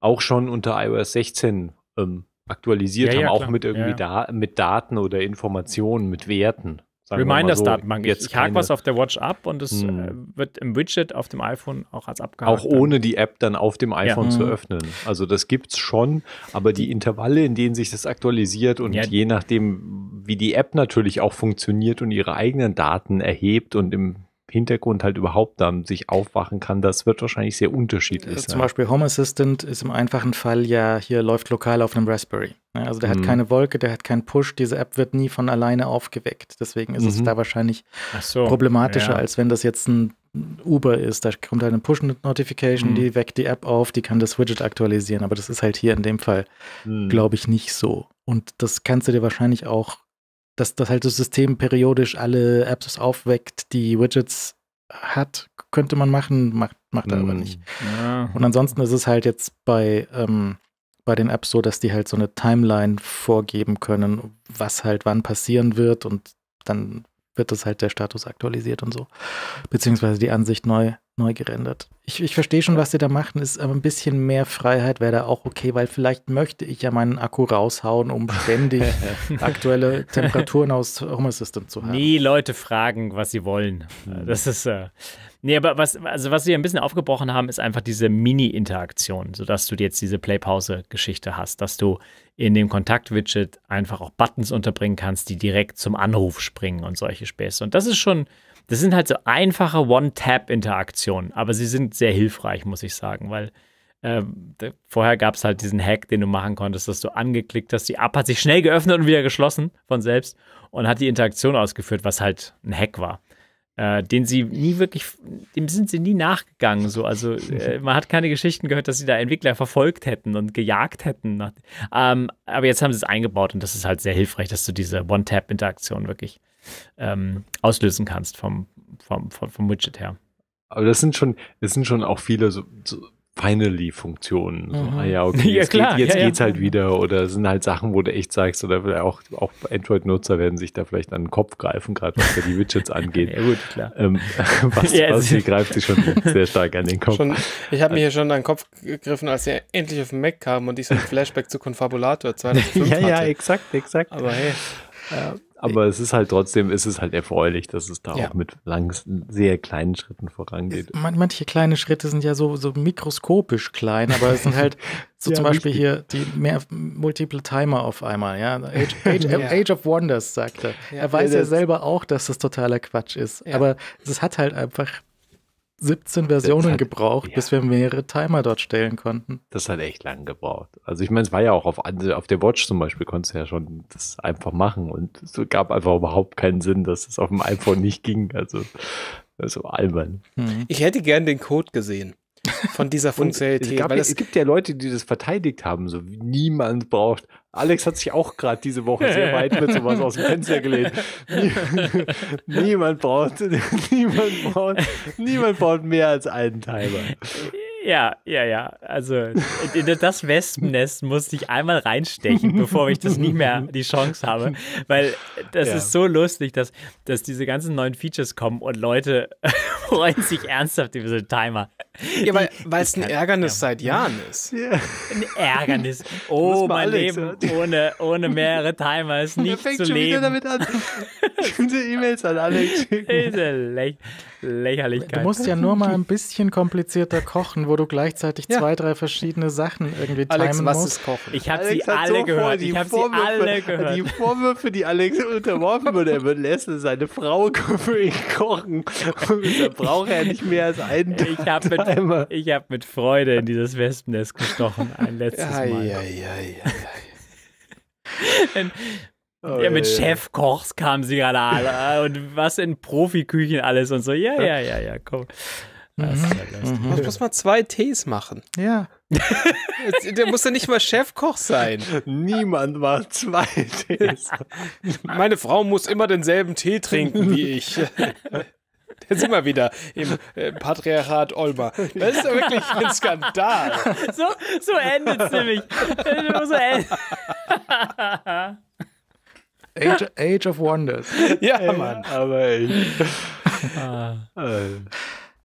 auch schon unter iOS 16 ähm, aktualisiert ja, haben, ja, auch mit irgendwie Da mit Daten oder Informationen, mit Werten. Reminders-Datenbank. So, ich, hake was auf der Watch ab und es hm. Äh, wird im Widget auf dem iPhone auch als abgehakt. Auch ohne die App dann auf dem iPhone ja. zu hm. öffnen. Also das gibt es schon, aber die Intervalle, in denen sich das aktualisiert und ja. je nachdem, wie die App natürlich auch funktioniert und ihre eigenen Daten erhebt und im Hintergrund halt überhaupt dann sich aufwachen kann, das wird wahrscheinlich sehr unterschiedlich also sein. Zum Beispiel Home Assistant ist im einfachen Fall ja hier läuft lokal auf einem Raspberry. Also der mhm. hat keine Wolke, der hat keinen Push, diese App wird nie von alleine aufgeweckt. Deswegen ist mhm. es da wahrscheinlich so, problematischer, ja. als wenn das jetzt ein Uber ist. Da kommt halt eine Push-Notification, mhm. die weckt die App auf, die kann das Widget aktualisieren. Aber das ist halt hier in dem Fall, mhm. glaube ich, nicht so. Und das kannst du dir wahrscheinlich auch dass, dass halt das System periodisch alle Apps aufweckt, die Widgets hat, könnte man machen, macht, macht er mm. aber hm. nicht. Ja. Und ansonsten ist es halt jetzt bei, ähm, bei den Apps so, dass die halt so eine Timeline vorgeben können, was halt wann passieren wird und dann wird das halt der Status aktualisiert und so, beziehungsweise die Ansicht neu neu gerendert. Ich, ich verstehe schon, was sie da machen, ist aber ein bisschen mehr Freiheit wäre da auch okay, weil vielleicht möchte ich ja meinen Akku raushauen, um ständig (laughs) aktuelle Temperaturen aus Home Assistant zu haben. Nie Leute fragen, was sie wollen. Hm. Das ist. Äh Nee, aber was, also was sie ein bisschen aufgebrochen haben, ist einfach diese Mini-Interaktion, sodass du jetzt diese Play-Pause-Geschichte hast, dass du in dem Kontakt-Widget einfach auch Buttons unterbringen kannst, die direkt zum Anruf springen und solche Späße. Und das ist schon, das sind halt so einfache One-Tap-Interaktionen, aber sie sind sehr hilfreich, muss ich sagen, weil äh, vorher gab es halt diesen Hack, den du machen konntest, dass du angeklickt hast, die App hat sich schnell geöffnet und wieder geschlossen von selbst und hat die Interaktion ausgeführt, was halt ein Hack war. Äh, den sie nie wirklich, dem sind sie nie nachgegangen. So. Also äh, man hat keine Geschichten gehört, dass sie da Entwickler verfolgt hätten und gejagt hätten. Ähm, aber jetzt haben sie es eingebaut und das ist halt sehr hilfreich, dass du diese One-Tap-Interaktion wirklich ähm, auslösen kannst vom, vom, vom, vom, Widget her. Aber das sind schon, das sind schon auch viele so, so Finally-Funktionen. So, mhm. ah ja, (laughs) okay, jetzt, klar, geht, jetzt ja, geht's ja. halt wieder. Oder sind halt Sachen, wo du echt sagst, oder auch, auch Android-Nutzer werden sich da vielleicht an den Kopf greifen, gerade was da die Widgets (laughs) angeht. ja, gut, klar. Ähm, (laughs) was, was hier greift sich schon sehr stark an den Kopf. Schon, ich habe mir äh, hier schon an den Kopf gegriffen, als sie endlich auf den Mac kamen und ich so ein Flashback zu Konfabulator 2005 Ja, ja, hatte. exakt, exakt. Aber hey. Ähm, aber es ist halt trotzdem, ist es halt erfreulich, dass es da ja. auch mit langs, sehr kleinen Schritten vorangeht. Manche kleine Schritte sind ja so, so mikroskopisch klein, aber es sind halt (laughs) so ja, zum Beispiel richtig. hier die mehr, multiple Timer auf einmal, ja. Age, Age, (laughs) ja. Age of Wonders, sagt er. er weiß ja, selber auch, dass das totaler Quatsch ist. Aber es hat halt einfach 17 Versionen hat, gebraucht, ja. bis wir mehrere Timer dort stellen konnten. Das hat echt lang gebraucht. Also ich meine, es war ja auch auf, auf der Watch zum Beispiel, konntest du ja schon das einfach machen und es gab einfach überhaupt keinen Sinn, dass es auf dem iPhone nicht ging. Also so albern. Mhm. Ich hätte gern den Code gesehen von dieser Funktionalität. es, weil es, es gibt ja Leute, die das verteidigt haben, so wie niemand braucht. Alex hat sich auch gerade diese Woche sehr weit mit sowas aus dem Fenster gelehnt. (laughs) niemand braucht, (laughs) niemand braucht, niemand braucht mehr als einen Timer. Ja, ja, ja. Also das Wespennest musste ich einmal reinstechen, bevor ich das nicht mehr die Chance habe. Weil das ja. ist so lustig, dass, dass diese ganzen neuen Features kommen und Leute (laughs) freuen sich ernsthaft über so einen Timer. Ja, weil es ein Ärgernis ja. seit Jahren ist. Ja. Ein Ärgernis. (laughs) Oh, mein Alex, Leben ja. ohne, ohne mehrere Timer ist (laughs) nicht zu leben. fängt schon wieder damit an. Diese e mails an Alex. Diese (laughs) Läch Lächerlichkeit. Du musst ja nur mal ein bisschen komplizierter kochen, wo du gleichzeitig zwei, drei verschiedene Sachen irgendwie Alex, timen was ist Kochen? Ich habe sie alle so gehört. Ich habe sie alle gehört. Die Vorwürfe, die Alex unterworfen wurde, er würde lassen seine Frau für ihn kochen. Da braucht er nicht mehr als einen Ich habe mit Palme. Ich habe mit Freude in dieses Wespennest gestochen, ein letztes ja, Mal. Ja, ja, ja, ja. Oh, ja, mit ja, Chefkochs kamen sie gerade alle (laughs) und was in Profiküchen alles und so. Ja, ja, ja, ja, komm. mhm. mhm. Du musst mal zwei Tees machen. Ja. Der muss ja nicht mal Chefkoch sein. Niemand macht zwei Tees. (laughs) Meine Frau muss immer denselben Tee trinken wie ich. (laughs) Da (laughs) sind wir wieder im äh, Patriarchat Olma. Das ist ja wirklich ein Skandal. (laughs) So, so endet es nämlich. (laughs) So end Age, Age of Wonders. Ja, Ey, Mann. Aber ich. Ah. Äh.